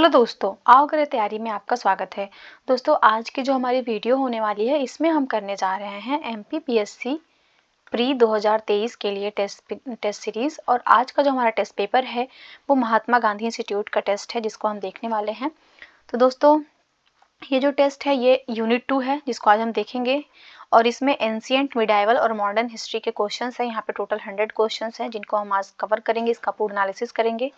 hello दोस्तों आओ करे तैयारी में आपका स्वागत है दोस्तों आज की जो हमारी वीडियो होने वाली है इसमें हम करने जा रहे हैं एम प्री 2023 के लिए टेस्ट टेस्ट सीरीज़ और आज का जो हमारा टेस्ट पेपर है वो महात्मा गांधी इंस्टीट्यूट का टेस्ट है जिसको हम देखने वाले हैं तो दोस्तों ये जो टेस्ट है ये यूनिट टू है जिसको आज हम देखेंगे और इसमें एंसियंट मिडाइवल और मॉडर्न हिस्ट्री के क्वेश्चन हैं यहाँ पे टोटल हंड्रेड क्वेश्चन हैं जिनको हम आज कवर करेंगे इसका पूर्णालिसिस करेंगे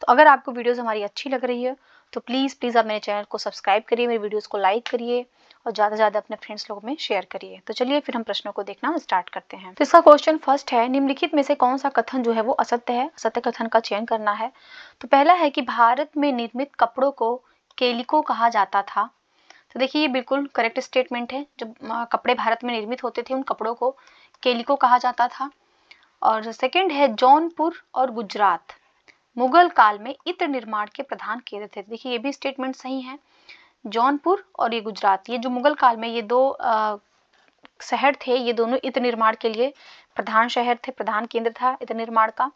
तो अगर आपको वीडियोस हमारी अच्छी लग रही है तो प्लीज़ प्लीज़ आप मेरे चैनल को सब्सक्राइब करिए मेरे वीडियोस को लाइक करिए और ज़्यादा से ज़्यादा अपने फ्रेंड्स लोगों में शेयर करिए तो चलिए फिर हम प्रश्नों को देखना स्टार्ट करते हैं तो इसका क्वेश्चन फर्स्ट है निम्नलिखित में से कौन सा कथन जो है वो असत्य है असत्य कथन का चयन करना है तो पहला है कि भारत में निर्मित कपड़ों को केलिको कहा जाता था तो देखिए ये बिल्कुल करेक्ट स्टेटमेंट है जब कपड़े भारत में निर्मित होते थे उन कपड़ों को केलिको कहा जाता था और सेकंड है जौनपुर और गुजरात मुगल काल में इत्र निर्माण के प्रधान केंद्र थे देखिए ये भी स्टेटमेंट सही है जौनपुर और ये गुजरात ये जो मुगल काल में ये दो आ, शहर थे ये दोनों इत्र निर्माण के लिए प्रधान शहर थे प्रधान केंद्र था इत्र निर्माण का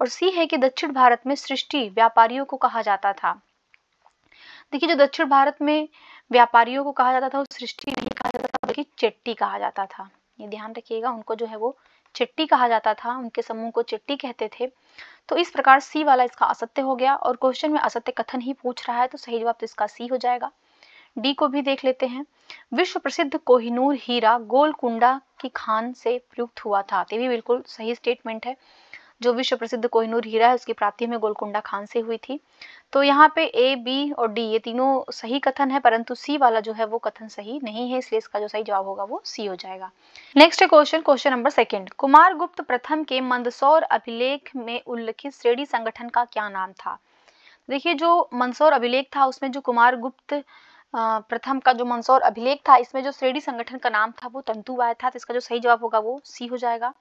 और सी है कि दक्षिण भारत में सृष्टि व्यापारियों को कहा जाता था देखिए जो दक्षिण भारत में व्यापारियों को कहा जाता था वो सृष्टि नहीं कहा जाता था बल्कि चेट्टी कहा जाता था ये ध्यान रखिएगा उनको जो है वो चिट्टी कहा जाता था उनके समूह को चिट्टी कहते थे तो इस प्रकार सी वाला इसका असत्य हो गया और क्वेश्चन में असत्य कथन ही पूछ रहा है तो सही जवाब तो इसका सी हो जाएगा डी को भी देख लेते हैं विश्व प्रसिद्ध कोहिनूर हीरा गोलकुंडा की खान से प्रयुक्त हुआ था ये भी बिल्कुल सही स्टेटमेंट है जो विश्व प्रसिद्ध कोहिनूर हीरा है उसकी प्राप्ति में गोलकुंडा खान से हुई थी तो यहाँ पे ए बी और डी ये तीनों सही कथन है परंतु सी वाला जो है वो कथन सही नहीं है इसलिए इसका जो सही जवाब होगा वो सी हो जाएगा next question question number second Kumar Gupta प्रथम के मंदसौर अभिलेख में उल्लिखित श्रेणी संगठन का क्या नाम था देखिए जो मंदसौर अभिलेख था उसमें जो कुमार गुप्त प्रथम का जो मंदसौर अभिलेख था इसमें जो श्रेणी संगठन का नाम था वो तंतुवाय था तो इसका जो सही जवाब होगा वो सी हो जाएगा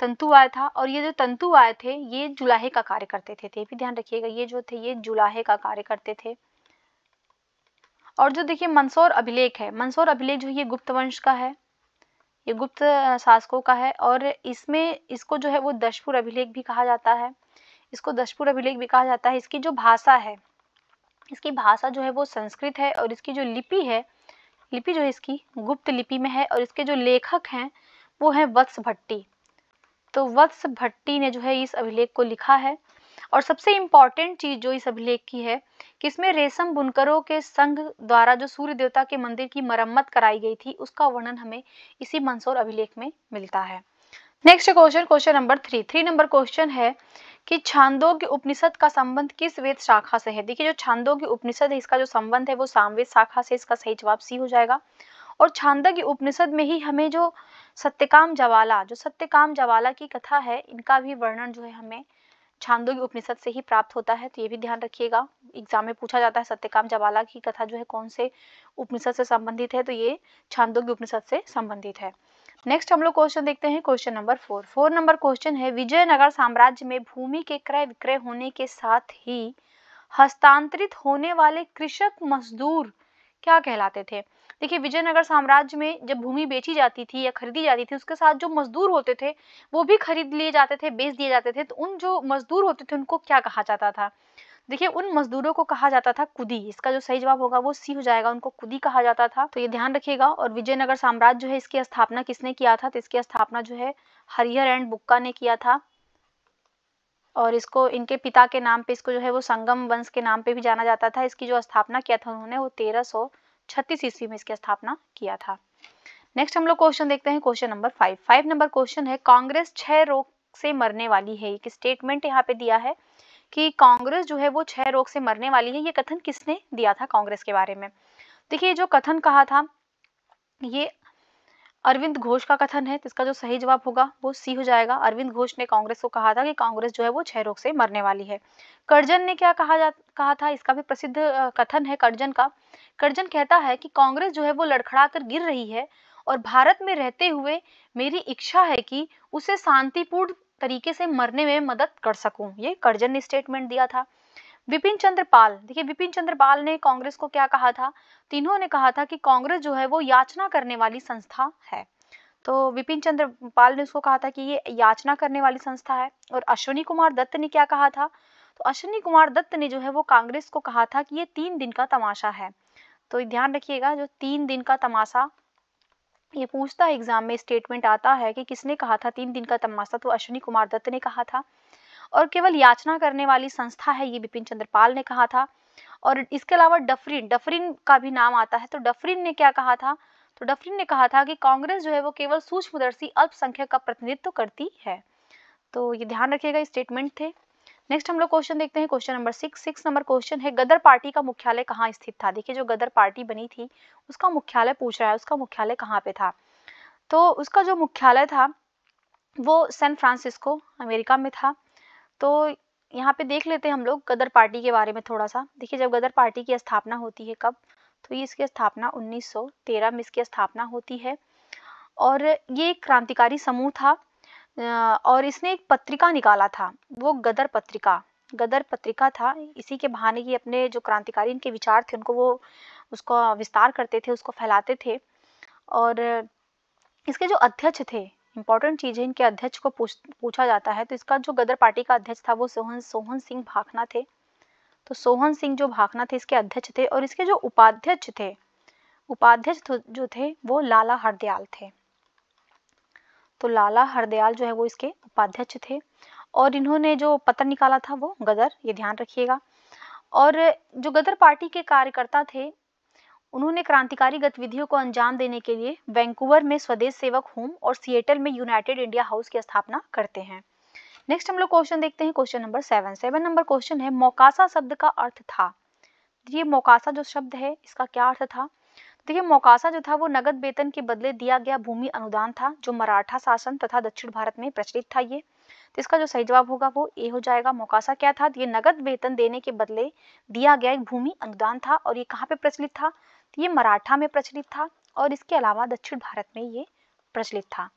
तंतु आया था और ये जो तंतु आए थे ये जुलाहे का कार्य करते थे ये भी ध्यान रखिएगा ये जो थे ये जुलाहे का कार्य करते थे और जो देखिए मंदसौर अभिलेख है मंसौर अभिलेख जो ये गुप्त वंश का है ये गुप्त शासकों का है और इसमें इसको जो है वो दशपुर अभिलेख भी कहा जाता है इसको दशपुर अभिलेख भी कहा जाता है इसकी जो भाषा है इसकी भाषा जो है वो संस्कृत है और इसकी जो लिपि है लिपि जो है इसकी गुप्त लिपि में है और इसके जो लेखक हैं वो है वत्स भट्टी तो वत्स भट्टी ने जो है इस अभिलेख को लिखा है और सबसे इम्पॉर्टेंट चीज़ जो इस अभिलेख की है कि इसमें रेशम बुनकरों के संघ द्वारा जो सूर्य देवता के मंदिर की मरम्मत कराई गई थी उसका वर्णन हमें इसी मंसूर अभिलेख में मिलता है next question question number three three number question है कि छांदोग्य उपनिषद का संबंध किस वेद शाखा से है देखिए जो छांदोग्य उपनिषद है इसका जो संबंध है वो सामवेद शाखा से इसका सही जवाब सी हो जाएगा और छांदोग्य उपनिषद में ही हमें जो सत्यकाम जवाला जो सत्यकाम जवाला की कथा है इनका भी वर्णन जो है हमें छांदोग्य उपनिषद से ही प्राप्त होता है तो ये भी ध्यान रखिएगा एग्जाम में पूछा जाता है सत्यकाम जवाला की कथा जो है कौन से उपनिषद से संबंधित है तो ये छांदोग्य उपनिषद से संबंधित है नेक्स्ट हम लोग क्वेश्चन देखते हैं question number four four number question है विजयनगर साम्राज्य में भूमि के क्रय विक्रय होने के साथ ही हस्तांतरित होने वाले कृषक मजदूर क्या कहलाते थे देखिए विजयनगर साम्राज्य में जब भूमि बेची जाती थी या खरीदी जाती थी उसके साथ जो मजदूर होते थे वो भी खरीद लिए जाते थे बेच दिए जाते थे तो उन जो मजदूर होते थे उनको क्या कहा जाता था देखिए उन मजदूरों को कहा जाता था कुदी इसका जो सही जवाब होगा वो सी हो जाएगा उनको कुदी कहा जाता था तो ये ध्यान रखिएगा और विजयनगर साम्राज्य जो है इसकी स्थापना किसने किया था तो इसकी स्थापना जो है हरिहर एंड बुक्का ने किया था और इसको इनके पिता के नाम पे इसको जो है वो संगम वंश के नाम पे भी जाना जाता था इसकी जो स्थापना किया था उन्होंने वो तेरह सौ छत्तीस ईस्वी में इसकी स्थापना किया था नेक्स्ट हम लोग क्वेश्चन देखते हैं question number five five number question है कांग्रेस छह रोग से मरने वाली है एक स्टेटमेंट यहाँ पे दिया है कि कांग्रेस जो है वो छह रोग से मरने वाली है ये कथन किसने दिया था कांग्रेस के बारे में देखिए जो कथन कहा था ये अरविंद घोष का कथन है इसका जो सही जवाब होगा वो सी हो जाएगा अरविंद घोष ने कांग्रेस को कहा था कि कांग्रेस जो है वो छह रोग से मरने वाली है करजन ने क्या कहा जा कहा था इसका भी प्रसिद्ध कथन है करजन का करजन कहता है कि कांग्रेस जो है वो लड़खड़ा कर गिर रही है और भारत में रहते हुए मेरी इच्छा है कि उसे शांतिपूर्ण तरीके से मरने में मदद कर सकूं ये करजन ने स्टेटमेंट दिया था विपिन चंद्र पाल देखिए विपिन चंद्र पाल ने कांग्रेस को क्या कहा था तीनों ने कहा था कि कांग्रेस जो है वो याचना करने वाली संस्था है तो विपिन चंद्र पाल ने उसको कहा था कि ये याचना करने वाली संस्था है और अश्विनी कुमार दत्त ने क्या कहा था तो अश्विनी कुमार दत्त ने जो है वो कांग्रेस को कहा था कि ये तीन दिन का तमाशा है तो ध्यान रखिएगा जो तीन दिन का तमाशा ये पूछता है एग्जाम में स्टेटमेंट आता है कि किसने कहा था तीन दिन का तमाशा तो अश्विनी कुमार दत्त ने कहा था और केवल याचना करने वाली संस्था है ये बिपिन चंद्रपाल ने कहा था और इसके अलावा डफरिन डफरिन का भी नाम आता है तो डफरिन ने क्या कहा था तो डफरिन ने कहा था कि कांग्रेस जो है वो केवल सूक्ष्मदर्शी अल्पसंख्यक का प्रतिनिधित्व करती है तो ये ध्यान रखिएगा स्टेटमेंट थे नेक्स्ट हम लोग क्वेश्चन देखते हैं question number six six number question है गदर पार्टी का मुख्यालय कहाँ स्थित था देखिए जो गदर पार्टी बनी थी उसका मुख्यालय पूछ रहा है उसका मुख्यालय कहाँ पे था तो उसका जो मुख्यालय था वो सैन फ्रांसिस्को अमेरिका में था तो यहाँ पे देख लेते हैं हम लोग गदर पार्टी के बारे में थोड़ा सा देखिए जब गदर पार्टी की स्थापना होती है कब तो ये इसकी स्थापना 1913 में इसकी स्थापना होती है और ये एक क्रांतिकारी समूह था और इसने एक पत्रिका निकाला था वो गदर पत्रिका गदर पत्रिका था इसी के बहाने की अपने जो क्रांतिकारी इनके विचार थे उनको वो उसका विस्तार करते थे उसको फैलाते थे और इसके जो अध्यक्ष थे इंपॉर्टेंट चीज़ है इनके अध्यक्ष को पूछ पूछा जाता है तो इसका जो गदर पार्टी का अध्यक्ष था वो सोहन सोहन सिंह भाखना थे तो सोहन सिंह जो भाखना थे इसके अध्यक्ष थे और इसके जो उपाध्यक्ष थे उपाध्यक्ष जो थे वो लाला हरदयाल थे तो लाला हरदयाल जो है वो इसके उपाध्यक्ष थे और इन्होंने जो पत्र निकाला था वो गदर ये ध्यान रखिएगा और जो गदर पार्टी के कार्यकर्ता थे उन्होंने क्रांतिकारी गतिविधियों को अंजाम देने के लिए वैंकूवर में स्वदेश सेवक होम और सिएटल में यूनाइटेड इंडिया हाउस की स्थापना करते हैं नेक्स्ट हम लोग क्वेश्चन देखते हैं question number seven seven number question है मोकासा शब्द का अर्थ था ये मोकासा जो शब्द है इसका क्या अर्थ था देखिए मोकासा जो था वो नगद वेतन के बदले दिया गया भूमि अनुदान था जो मराठा शासन तथा दक्षिण भारत में प्रचलित था ये तो इसका जो सही जवाब होगा वो ए हो जाएगा मोकासा क्या था ये नगद वेतन देने के बदले दिया गया एक भूमि अनुदान था और ये कहाँ पे प्रचलित था ये मराठा में प्रचलित था और इसके अलावा दक्षिण भारत में ये प्रचलित था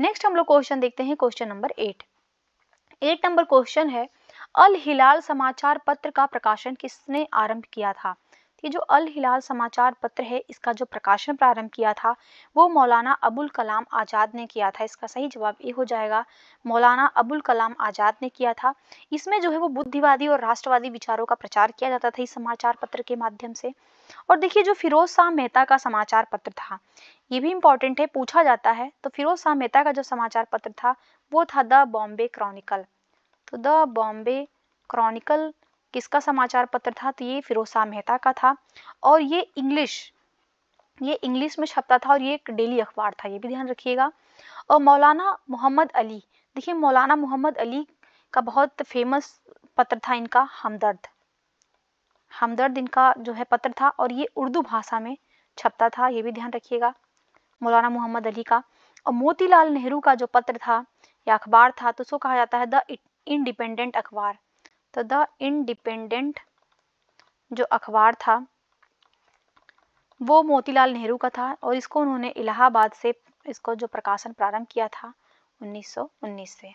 नेक्स्ट हम लोग क्वेश्चन देखते हैं question number eight eight number question है अल हिलाल समाचार पत्र का प्रकाशन किसने आरंभ किया था कि जो अल हिलाल समाचार पत्र है इसका जो प्रकाशन प्रारंभ किया था वो मौलाना अबुल कलाम आज़ाद ने किया था इसका सही जवाब ये हो जाएगा मौलाना अबुल कलाम आज़ाद ने किया था इसमें जो है वो बुद्धिवादी और राष्ट्रवादी विचारों का प्रचार किया जाता था इस समाचार पत्र के माध्यम से और देखिए जो फिरोज शाह मेहता का समाचार पत्र था ये भी इम्पोर्टेंट है पूछा जाता है तो फिरोज शाह मेहता का जो समाचार पत्र था वो था द बॉम्बे क्रॉनिकल तो द बॉम्बे क्रॉनिकल किसका समाचार पत्र था तो ये फिरोसा मेहता का था और ये इंग्लिश ये इंग्लिश में छपता था और ये एक डेली अखबार था ये भी ध्यान रखिएगा और मौलाना मोहम्मद अली देखिए मौलाना मोहम्मद अली का बहुत फेमस पत्र था इनका हमदर्द हमदर्द इनका जो है पत्र था और ये उर्दू भाषा में छपता था ये भी ध्यान रखिएगा मौलाना मोहम्मद अली का और मोतीलाल नेहरू का जो पत्र था या अखबार था तो उसको कहा जाता है द इंडिपेंडेंट अखबार तो द इंडिपेंडेंट जो अखबार था वो मोतीलाल नेहरू का था और इसको उन्होंने इलाहाबाद से इसको जो प्रकाशन प्रारंभ किया था 1919 से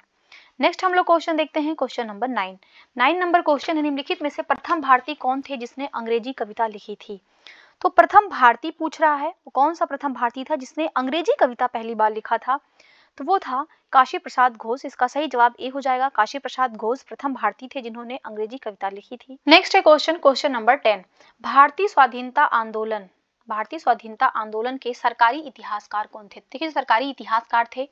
नेक्स्ट हम लोग क्वेश्चन देखते हैं question number nine nine number question है निम्नलिखित में से प्रथम भारतीय कौन थे जिसने अंग्रेजी कविता लिखी थी तो प्रथम भारती पूछ रहा है कौन सा प्रथम भारतीय था जिसने अंग्रेजी कविता पहली बार लिखा था तो वो था काशी प्रसाद घोष इसका सही जवाब ए हो जाएगा काशी प्रसाद घोष प्रथम भारतीय थे जिन्होंने अंग्रेजी कविता लिखी थी नेक्स्ट है क्वेश्चन क्वेश्चन नंबर टेन भारतीय स्वाधीनता आंदोलन भारतीय स्वाधीनता आंदोलन के सरकारी इतिहासकार कौन थे देखिए सरकारी इतिहासकार थे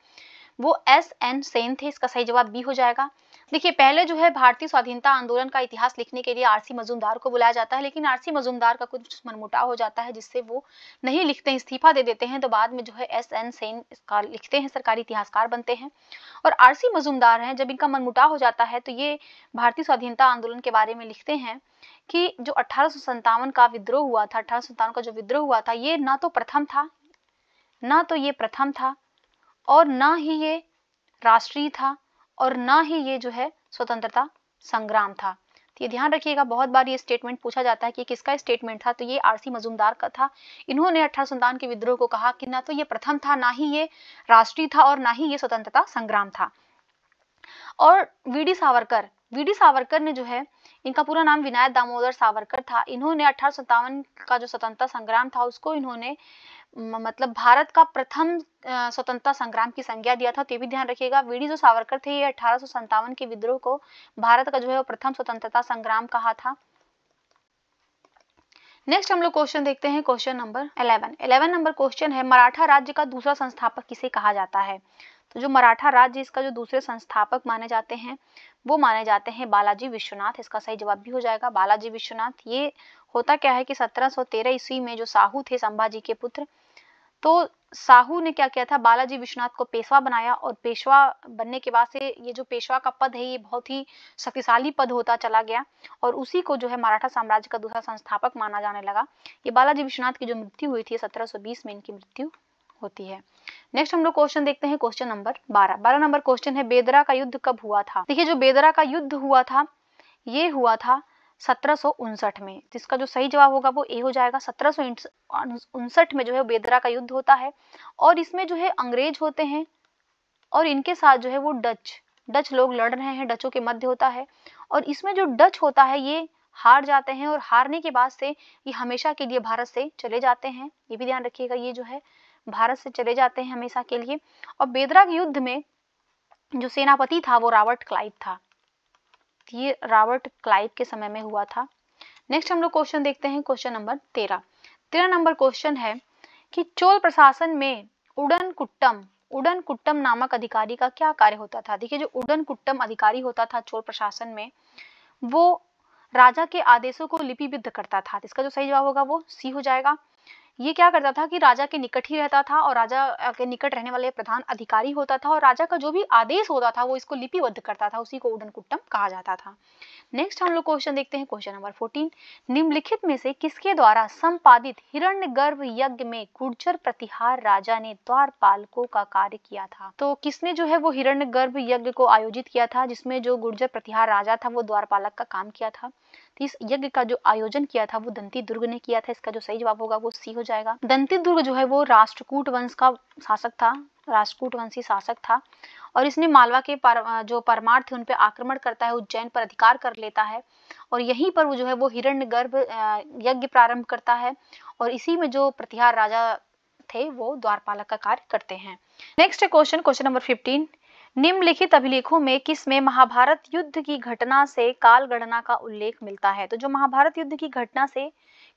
वो एस एन सेन थे इसका सही जवाब बी हो जाएगा देखिए पहले जो है भारतीय स्वाधीनता आंदोलन का इतिहास लिखने के लिए आरसी मजूमदार को बुलाया जाता है लेकिन आरसी मजूमदार का कुछ मनमुटाव हो जाता है जिससे वो नहीं लिखते हैं इस्तीफा दे देते हैं तो बाद में जो है एस एन सेन इसका लिखते हैं सरकारी इतिहासकार बनते हैं और आरसी मजूमदार हैं जब इनका मनमुटाव हो जाता है तो ये भारतीय स्वाधीनता आंदोलन के बारे में लिखते हैं कि जो अठारह का विद्रोह हुआ था अठारह का जो विद्रोह हुआ था ये ना तो प्रथम था ना तो ये प्रथम था और ना ही ये राष्ट्रीय था और ना ही ये जो है स्वतंत्रता संग्राम था तो ये ध्यान रखिएगा बहुत बार ये स्टेटमेंट पूछा जाता है कि किसका स्टेटमेंट था तो ये आरसी मजूमदार का था इन्होंने अठारह के विद्रोह को कहा कि ना तो ये प्रथम था ना ही ये राष्ट्रीय था और ना ही ये स्वतंत्रता संग्राम था और वीडी सावरकर वीडी सावरकर ने जो है इनका पूरा नाम विनायक दामोदर सावरकर था इन्होंने अठारह का जो स्वतंत्रता संग्राम था उसको इन्होंने मतलब भारत का प्रथम स्वतंत्रता संग्राम की संज्ञा दिया था तो ये भी ध्यान रखिएगा वीडी जो सावरकर थे ये अठारह के विद्रोह को भारत का जो है प्रथम स्वतंत्रता संग्राम कहा था नेक्स्ट हम लोग क्वेश्चन देखते हैं क्वेश्चन नंबर 11 11 नंबर क्वेश्चन है मराठा राज्य का दूसरा संस्थापक किसे कहा जाता है तो जो मराठा राज्य इसका जो दूसरे संस्थापक माने जाते हैं वो माने जाते हैं बालाजी विश्वनाथ इसका सही जवाब भी हो जाएगा बालाजी विश्वनाथ ये होता क्या है कि 1713 ईस्वी में जो साहू थे संभाजी के पुत्र तो साहू ने क्या किया था बालाजी विश्वनाथ को पेशवा बनाया और पेशवा बनने के बाद से ये जो पेशवा का पद है ये बहुत ही शक्तिशाली पद होता चला गया और उसी को जो है मराठा साम्राज्य का दूसरा संस्थापक माना जाने लगा ये बालाजी विश्वनाथ की जो मृत्यु हुई थी 1720 में इनकी मृत्यु होती है नेक्स्ट हम लोग क्वेश्चन देखते हैं क्वेश्चन नंबर बारह बारह नंबर क्वेश्चन है बेदरा का युद्ध कब हुआ था देखिए जो बेदरा का युद्ध हुआ था ये हुआ था सत्रह में जिसका जो सही जवाब होगा वो ए हो जाएगा सत्रह में जो है बेदरा का युद्ध होता है और इसमें जो है अंग्रेज होते हैं और इनके साथ जो है वो डच डच लोग लड़ रहे हैं डचों के मध्य होता है और इसमें जो डच होता है ये हार जाते हैं और हारने के बाद से ये हमेशा के लिए भारत से चले जाते हैं ये भी ध्यान रखिएगा ये जो है भारत से चले जाते हैं हमेशा के लिए और बेदरा के युद्ध में जो सेनापति था वो रावर्ट क्लाइव था ये रॉबर्ट क्लाइव के समय में हुआ था नेक्स्ट हम लोग क्वेश्चन देखते हैं क्वेश्चन नंबर तेरह तेरह नंबर क्वेश्चन है कि चोल प्रशासन में उड़न कुट्टम उड़न कुट्टम नामक अधिकारी का क्या कार्य होता था देखिए जो उड़न कुट्टम अधिकारी होता था चोल प्रशासन में वो राजा के आदेशों को लिपिबद्ध करता था इसका जो सही जवाब होगा वो सी हो जाएगा ये क्या करता था कि राजा के निकट ही रहता था और राजा के निकट रहने वाले प्रधान अधिकारी होता था और राजा का जो भी आदेश होता था वो इसको लिपिबद्ध करता था उसी को उडन कुट्टम कहा जाता था नेक्स्ट हम लोग क्वेश्चन देखते हैं क्वेश्चन नंबर फोर्टीन निम्नलिखित में से किसके द्वारा संपादित हिरण्य गर्भ यज्ञ में गुर्जर प्रतिहार राजा ने द्वारपालकों का कार्य किया था तो किसने जो है वो हिरण्य गर्भ यज्ञ को आयोजित किया था जिसमें जो गुर्जर प्रतिहार राजा था वो द्वारपालक का काम किया था तो इस यज्ञ का जो आयोजन किया था वो दंती दुर्ग ने किया था इसका जो सही जवाब होगा वो सी हो जाएगा दंती दुर्ग जो है वो राष्ट्रकूट वंश का शासक था राष्ट्रकूट वंशी शासक था और इसने मालवा के पर, जो परमार थे उन पर आक्रमण करता है उज्जैन पर अधिकार कर लेता है और यहीं पर वो जो है वो हिरण्य गर्भ यज्ञ प्रारंभ करता है और इसी में जो प्रतिहार राजा थे वो द्वारपालक का कार्य करते हैं next question question number fifteen निम्नलिखित अभिलेखों में किस में महाभारत युद्ध की घटना से काल गणना का उल्लेख मिलता है तो जो महाभारत युद्ध की घटना से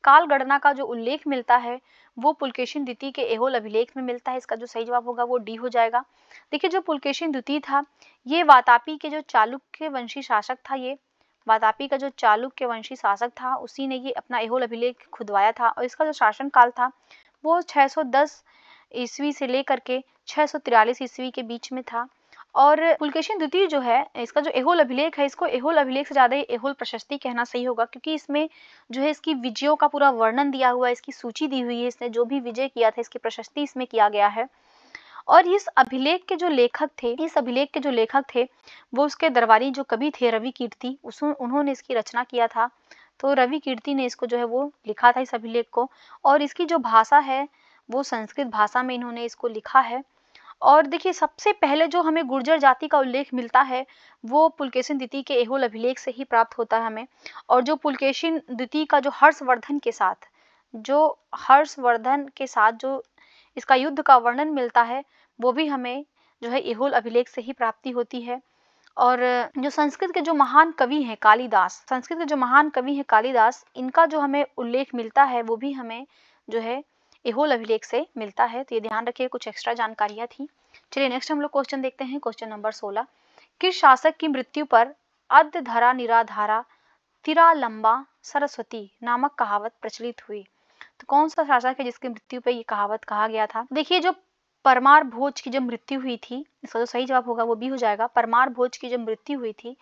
काल गणना का जो उल्लेख मिलता है वो पुलकेशन द्वितीय के एहोल अभिलेख में मिलता है इसका जो सही जवाब होगा वो डी हो जाएगा देखिए जो पुलकेशन द्वितीय था ये वातापी के जो चालुक्य वंशी शासक था ये वातापी का जो चालुक्य वंशी शासक था उसी ने ये अपना एहोल अभिलेख खुदवाया था और इसका जो शासन काल था वो दस ईस्वी से लेकर के 643 ईस्वी के बीच में था और पुलकेशन द्वितीय जो है इसका जो एहोल अभिलेख है इसको एहोल अभिलेख से ज़्यादा एहोल प्रशस्ति कहना सही होगा क्योंकि इसमें जो है इसकी विजयों का पूरा वर्णन दिया हुआ है इसकी सूची दी हुई है इसने जो भी विजय किया था इसकी प्रशस्ति इसमें किया गया है और इस अभिलेख के जो लेखक थे इस अभिलेख के जो लेखक थे वो उसके दरबारी जो कवि थे रवि कीर्ति उस उन्होंने इसकी रचना किया था तो रवि कीर्ति ने इसको जो है वो लिखा था इस अभिलेख को और इसकी जो भाषा है वो संस्कृत भाषा में इन्होंने इसको लिखा है और देखिए सबसे पहले जो हमें गुर्जर जाति का उल्लेख मिलता है वो पुलकेशन द्वितीय के एहोल अभिलेख से ही प्राप्त होता है हमें और जो पुलकेशन द्वितीय का जो हर्षवर्धन के साथ जो हर्षवर्धन के साथ जो इसका युद्ध का वर्णन मिलता है वो भी हमें जो है एहोल अभिलेख से ही प्राप्ति होती है और जो संस्कृत के जो महान कवि हैं कालिदास संस्कृत के जो महान कवि हैं कालिदास इनका जो हमें उल्लेख मिलता है वो भी हमें जो है एहोल अभिलेख से मिलता है तो ये ध्यान रखिए कुछ एक्स्ट्रा जानकारियां थी चलिए नेक्स्ट हम लोग क्वेश्चन देखते हैं क्वेश्चन नंबर सोलह किस शासक की मृत्यु पर अध धरा निराधारा तिरा लंबा सरस्वती नामक कहावत प्रचलित हुई तो कौन सा शासक है जिसकी मृत्यु पर यह कहावत कहा गया था देखिए जो परमार भोज की जो मृत्यु हुई थी इसका जो सही जवाब होगा वो भी हो जाएगा परमार भोज की जो मृत्यु हुई थी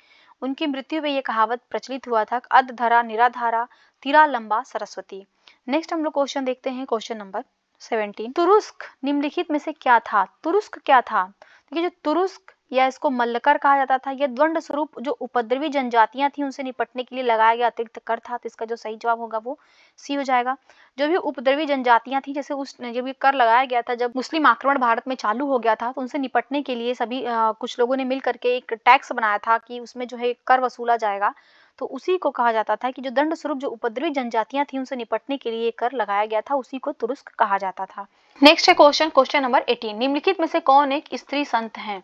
उनकी मृत्यु पर यह कहावत प्रचलित हुआ था अध धरा निराधारा तिरा लंबा सरस्वती नेक्स्ट हम लोग क्वेश्चन देखते हैं क्वेश्चन नंबर सेवेंटीन तुरुस्क निम्नलिखित में से क्या था तुरुस्क क्या था देखिए जो तुरुस्क या इसको मल्लकर कहा जाता था यह द्वंड स्वरूप जो उपद्रवी जनजातियां थी उनसे निपटने के लिए लगाया गया अतिरिक्त कर था तो इसका जो सही जवाब होगा वो सी हो जाएगा जो भी उपद्रवी जनजातियां थी जैसे उस जब ये कर लगाया गया था जब मुस्लिम आक्रमण भारत में चालू हो गया था तो उनसे निपटने के लिए सभी आ, कुछ लोगों ने मिल करके एक टैक्स बनाया था कि उसमें जो है कर वसूला जाएगा तो उसी को कहा जाता था कि जो दंड स्वरूप जो उपद्रवी जनजातियां थी उनसे निपटने के लिए कर लगाया गया था उसी को तुरस्क कहा जाता था नेक्स्ट है क्वेश्चन क्वेश्चन नंबर एटीन निम्नलिखित में से कौन एक स्त्री संत है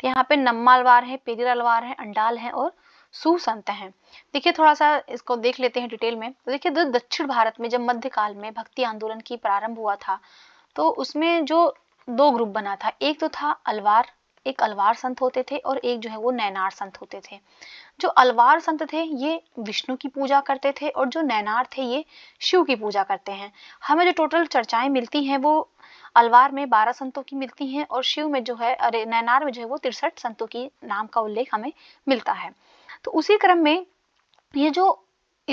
तो यहाँ पे नम्मालवार है पेगरालवार है अंडाल है और सुसंत हैं देखिए थोड़ा सा इसको देख लेते हैं डिटेल में तो देखिए दक्षिण भारत में जब मध्य काल में भक्ति आंदोलन की प्रारंभ हुआ था तो उसमें जो दो ग्रुप बना था एक तो था अलवार एक अलवार संत होते थे और एक जो है वो नैनार संत होते थे जो अलवार संत थे ये विष्णु की पूजा करते थे और जो नैनार थे ये शिव की पूजा करते हैं हमें जो टोटल चर्चाएं मिलती हैं वो अलवार में बारह संतों की मिलती हैं और शिव में जो है अरे नैनार में जो है वो तिरसठ संतों की नाम का उल्लेख हमें मिलता है तो उसी क्रम में ये जो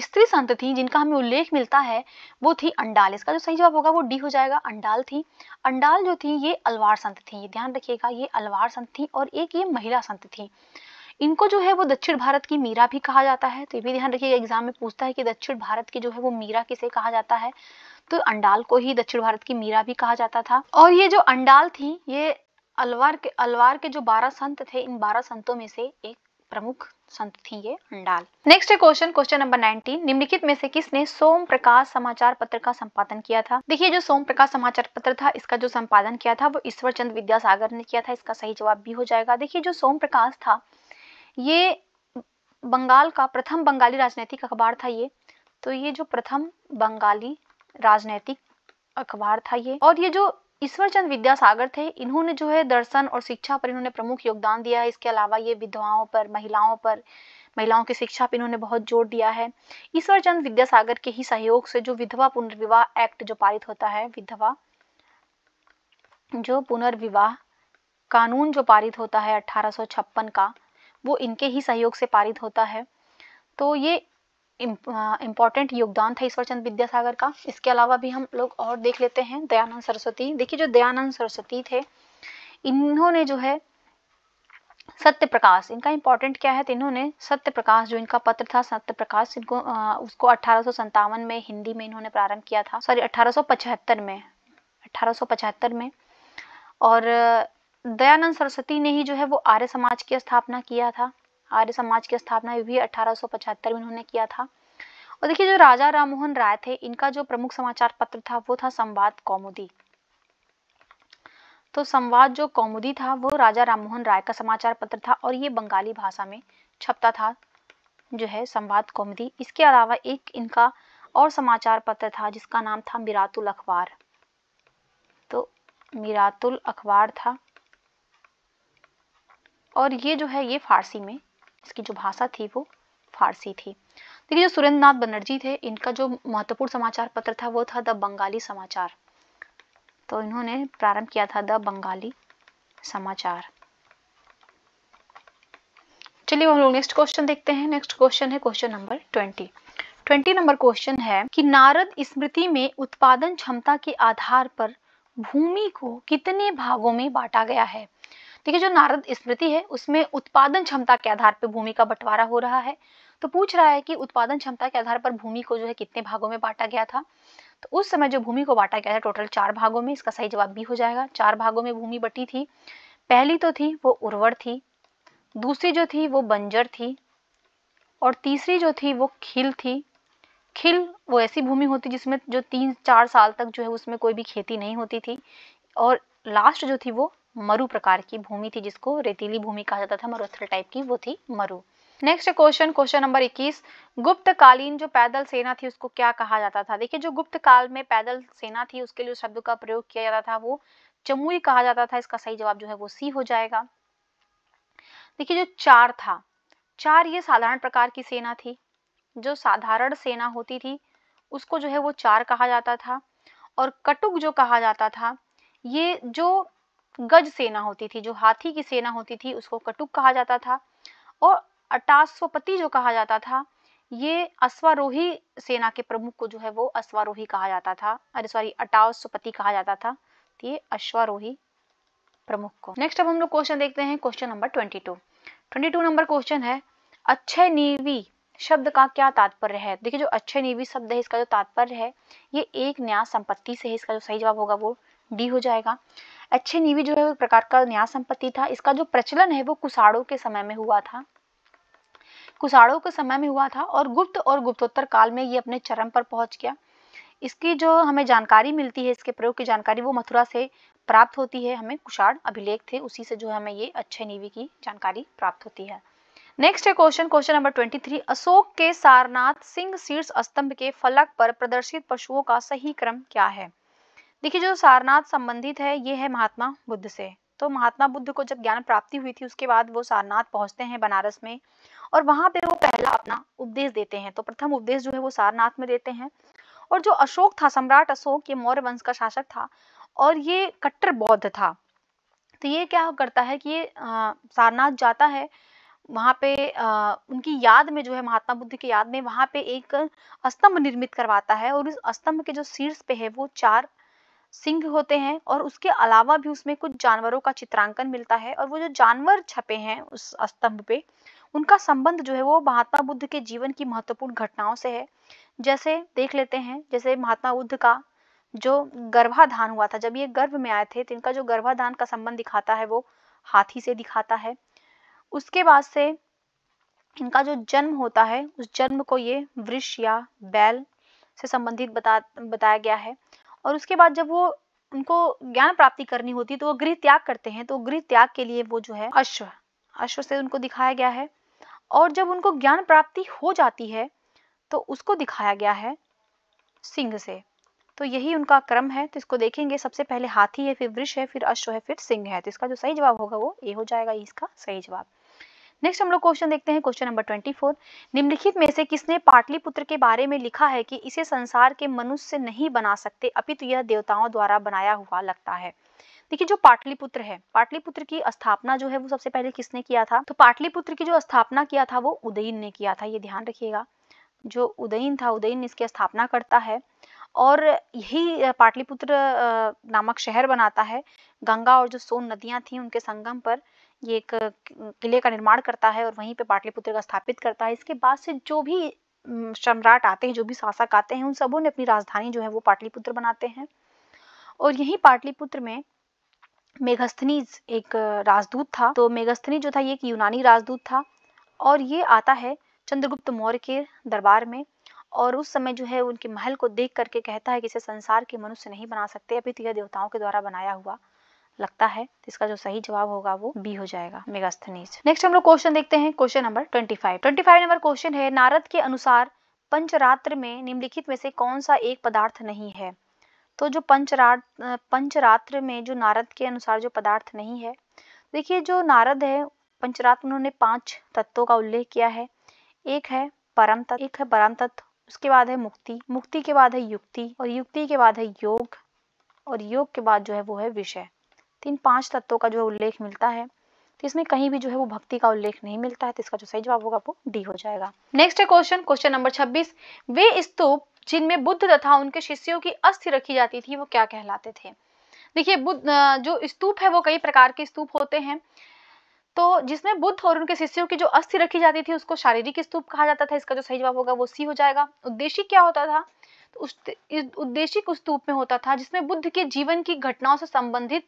स्त्री संत थी जिनका हमें उल्लेख मिलता है वो थी अंडाल इसका जो सही जवाब होगा वो डी हो जाएगा अंडाल थी अंडाल जो थी ये अलवार संत थी ये ध्यान रखिएगा ये अलवार संत थी और एक ये महिला संत थी इनको जो है वो दक्षिण भारत की मीरा भी कहा जाता है तो ये भी ध्यान रखिएगा एग्जाम में पूछता है कि दक्षिण भारत की जो है वो मीरा किसे कहा जाता है तो अंडाल को ही दक्षिण भारत की मीरा भी कहा जाता था और ये जो अंडाल थी ये अलवार के अलवार के जो बारह संत थे इन बारह संतों में से एक प्रमुख संत थी ये अंडाल नेक्स्ट है क्वेश्चन क्वेश्चन नंबर 19 निम्नलिखित में से किसने सोम प्रकाश समाचार पत्र का संपादन किया था देखिए जो सोम प्रकाश समाचार पत्र था इसका जो संपादन किया था वो ईश्वर चंद विद्यासागर ने किया था इसका सही जवाब भी हो जाएगा देखिए जो सोम प्रकाश था ये बंगाल का प्रथम बंगाली राजनीतिक अखबार था ये तो ये जो प्रथम बंगाली राजनीतिक अखबार था ये और ये जो ईश्वरचंद विद्यासागर थे इन्होंने जो है दर्शन और शिक्षा पर इन्होंने प्रमुख योगदान दिया है इसके अलावा ये विधवाओं पर महिलाओं पर महिलाओं की शिक्षा पर इन्होंने बहुत जोर दिया है ईश्वरचंद विद्यासागर के ही सहयोग से जो विधवा पुनर्विवाह एक्ट जो पारित होता है विधवा जो पुनर्विवाह कानून जो पारित होता है अठारह का वो इनके ही सहयोग से पारित होता है तो ये इम्पॉर्टेंट योगदान था ईश्वरचंद विद्यासागर का इसके अलावा भी हम लोग और देख लेते हैं दयानंद सरस्वती देखिए जो दयानंद सरस्वती थे इन्होंने जो है सत्य प्रकाश इनका इम्पोर्टेंट क्या है तो इन्होंने सत्य प्रकाश जो इनका पत्र था सत्य प्रकाश इनको आ, उसको अठारह में हिंदी में इन्होंने प्रारंभ किया था सॉरी अठारह में अठारह में और दयानंद सरस्वती ने ही जो है वो आर्य समाज की स्थापना किया था आर्य समाज की स्थापना भी अठारह में उन्होंने किया था और देखिए जो राजा राममोहन राय थे इनका जो प्रमुख समाचार पत्र था वो था संवाद कौमुदी तो संवाद जो कौमुदी था वो राजा राममोहन राय का समाचार पत्र था और ये बंगाली भाषा में छपता था जो है संवाद कौमुदी इसके अलावा एक इनका और समाचार पत्र था जिसका नाम था मीरातुल अखबार तो मीरातुल अखबार था और ये जो है ये फ़ारसी में इसकी जो भाषा थी वो फारसी थी देखिए जो सुरेंद्र नाथ बनर्जी थे इनका जो महत्वपूर्ण समाचार पत्र था वो था द बंगाली समाचार तो इन्होंने प्रारंभ किया था द बंगाली समाचार चलिए हम लोग नेक्स्ट क्वेश्चन देखते हैं नेक्स्ट क्वेश्चन है question number twenty twenty number question है कि नारद स्मृति में उत्पादन क्षमता के आधार पर भूमि को कितने भागों में बांटा गया है देखिए जो नारद स्मृति है उसमें उत्पादन क्षमता के आधार पर भूमि का बंटवारा हो रहा है तो पूछ रहा है कि उत्पादन क्षमता के आधार पर भूमि को जो है कितने भागों में बांटा गया था तो उस समय जो भूमि को बांटा गया था टोटल चार भागों में इसका सही जवाब भी हो जाएगा चार भागों में भूमि बटी थी पहली तो थी वो उर्वर थी दूसरी जो थी वो बंजर थी और तीसरी जो थी वो खिल थी खिल वो ऐसी भूमि होती जिसमें जो तीन चार साल तक जो है उसमें कोई भी खेती नहीं होती थी और लास्ट जो थी वो मरु प्रकार की भूमि थी जिसको रेतीली भूमि कहा जाता था मरुस्थल टाइप की वो थी मरु नेक्स्ट क्वेश्चन क्वेश्चन नंबर 21 गुप्त कालीन जो पैदल सेना थी उसको क्या कहा जाता था देखिए जो गुप्त काल में पैदल सेना थी उसके लिए शब्द का प्रयोग किया जाता था वो चमुई कहा जाता था इसका सही जवाब जो है वो सी हो जाएगा देखिए जो चार था चार ये साधारण प्रकार की सेना थी जो साधारण सेना होती थी उसको जो है वो चार कहा जाता था और कटुक जो कहा जाता था ये जो गज सेना होती थी जो हाथी की सेना होती थी उसको कटुक कहा जाता था और अटाश्वपति जो कहा जाता था ये अश्वारोही सेना के प्रमुख को जो है वो अश्वारोही कहा जाता था अरे सॉरी अटाश्वपति कहा जाता था तो ये अश्वारोही प्रमुख को नेक्स्ट अब हम लोग क्वेश्चन देखते हैं question number twenty two twenty two number question है अच्छे नीवी शब्द का क्या तात्पर्य है देखिए जो अच्छे नीवी शब्द है इसका जो तात्पर्य है ये एक न्यास संपत्ति से है इसका जो सही जवाब होगा वो डी हो जाएगा अच्छे नीवी जो है वो प्रकार का न्याय संपत्ति था इसका जो प्रचलन है वो कुसाड़ों के समय में हुआ था कुसाड़ों के समय में हुआ था और गुप्त और गुप्तोत्तर काल में ये अपने चरम पर पहुंच गया इसकी जो हमें जानकारी मिलती है इसके प्रयोग की जानकारी वो मथुरा से प्राप्त होती है हमें कुशाण अभिलेख थे उसी से जो है हमें ये अच्छे नीवी की जानकारी प्राप्त होती है नेक्स्ट है क्वेश्चन क्वेश्चन नंबर 23 अशोक के सारनाथ सिंह शीर्ष स्तंभ के फलक पर प्रदर्शित पशुओं का सही क्रम क्या है देखिए जो सारनाथ संबंधित है ये है महात्मा बुद्ध से तो महात्मा बुद्ध को जब ज्ञान प्राप्ति हुई थी उसके बाद वो सारनाथ पहुंचते हैं बनारस में और वहां पे वो पहला अपना उपदेश देते हैं तो प्रथम उपदेश जो है वो सारनाथ में देते हैं और जो अशोक था सम्राट अशोक ये मौर्य वंश का शासक था और ये कट्टर बौद्ध था तो ये क्या करता है कि ये सारनाथ जाता है वहां पे आ, उनकी याद में जो है महात्मा बुद्ध की याद में वहां पे एक स्तंभ निर्मित करवाता है और उस स्तंभ के जो शीर्ष पे है वो चार सिंह होते हैं और उसके अलावा भी उसमें कुछ जानवरों का चित्रांकन मिलता है और वो जो जानवर छपे हैं उस स्तंभ पे उनका संबंध जो है वो महात्मा बुद्ध के जीवन की महत्वपूर्ण घटनाओं से है जैसे देख लेते हैं जैसे महात्मा बुद्ध का जो गर्भाधान हुआ था जब ये गर्भ में आए थे तो इनका जो गर्भाधान का संबंध दिखाता है वो हाथी से दिखाता है उसके बाद से इनका जो जन्म होता है उस जन्म को ये वृक्ष या बैल से संबंधित बता बताया गया है और उसके बाद जब वो उनको ज्ञान प्राप्ति करनी होती है तो वो गृह त्याग करते हैं तो गृह त्याग के लिए वो जो है अश्व अश्व से उनको दिखाया गया है और जब उनको ज्ञान प्राप्ति हो जाती है तो उसको दिखाया गया है सिंह से तो यही उनका क्रम है तो इसको देखेंगे सबसे पहले हाथी है फिर वृक्ष है फिर अश्व है फिर सिंह है तो इसका जो सही जवाब होगा वो ये हो जाएगा इसका सही जवाब नेक्स्ट हम लोग क्वेश्चन देखते हैं क्वेश्चन नंबर ट्वेंटी फोर निम्नलिखित में से किसने पाटलिपुत्र के बारे में लिखा है कि इसे संसार के मनुष्य नहीं बना सकते अपितु तो यह देवताओं द्वारा बनाया हुआ लगता है देखिए जो पाटलिपुत्र है पाटलिपुत्र की स्थापना जो है वो सबसे पहले किसने किया था तो पाटलिपुत्र की जो स्थापना किया था वो उदयन ने किया था ये ध्यान रखिएगा जो उदयन था उदयन इसकी स्थापना करता है और यही पाटलिपुत्र नामक शहर बनाता है गंगा और जो सोन नदियां थी उनके संगम पर ये एक किले का निर्माण करता है और वहीं पे पाटलिपुत्र का स्थापित करता है इसके बाद से जो भी सम्राट आते हैं जो भी शासक आते हैं उन सबों ने अपनी राजधानी जो है वो पाटलिपुत्र बनाते हैं और यही पाटलिपुत्र में मेघस्थनीज एक राजदूत था तो मेघस्थनी जो था ये एक यूनानी राजदूत था और ये आता है चंद्रगुप्त मौर्य के दरबार में और उस समय जो है उनके महल को देख करके कहता है कि इसे संसार के मनुष्य नहीं बना सकते अभी तो यह देवताओं के द्वारा बनाया हुआ लगता है इसका जो सही जवाब होगा वो बी हो जाएगा मेगास्थनीज नेक्स्ट हम लोग क्वेश्चन देखते हैं question number twenty five twenty five number question है नारद के अनुसार पंचरात्र में निम्नलिखित में से कौन सा एक पदार्थ नहीं है तो जो पंचरात्र पंचरात्र में जो नारद के अनुसार जो पदार्थ नहीं है देखिए जो नारद है पंचरात्र उन्होंने पांच तत्वों का उल्लेख किया है एक है परम तत्व एक है परम तत्व उसके बाद है मुक्ति मुक्ति के बाद है युक्ति और युक्ति के बाद है योग और योग के बाद जो है वो है विषय तो इन पांच तत्वों का जो उल्लेख मिलता है तो इसमें कहीं भी जो है वो भक्ति का उल्लेख नहीं मिलता है तो इसका जो सही जवाब होगा वो डी हो जाएगा नेक्स्ट है क्वेश्चन क्वेश्चन नंबर छब्बीस वे स्तूप जिनमें बुद्ध तथा उनके शिष्यों की अस्थि रखी जाती थी वो क्या कहलाते थे देखिए बुद्ध जो स्तूप है वो कई प्रकार के स्तूप होते हैं तो जिसमें बुद्ध और उनके शिष्यों की जो अस्थि रखी जाती थी उसको शारीरिक स्तूप कहा जाता था इसका जो सही जवाब होगा वो सी हो जाएगा उद्देश्य क्या होता था तो उस उद्देश्य स्तूप में होता था जिसमें बुद्ध के जीवन की घटनाओं से संबंधित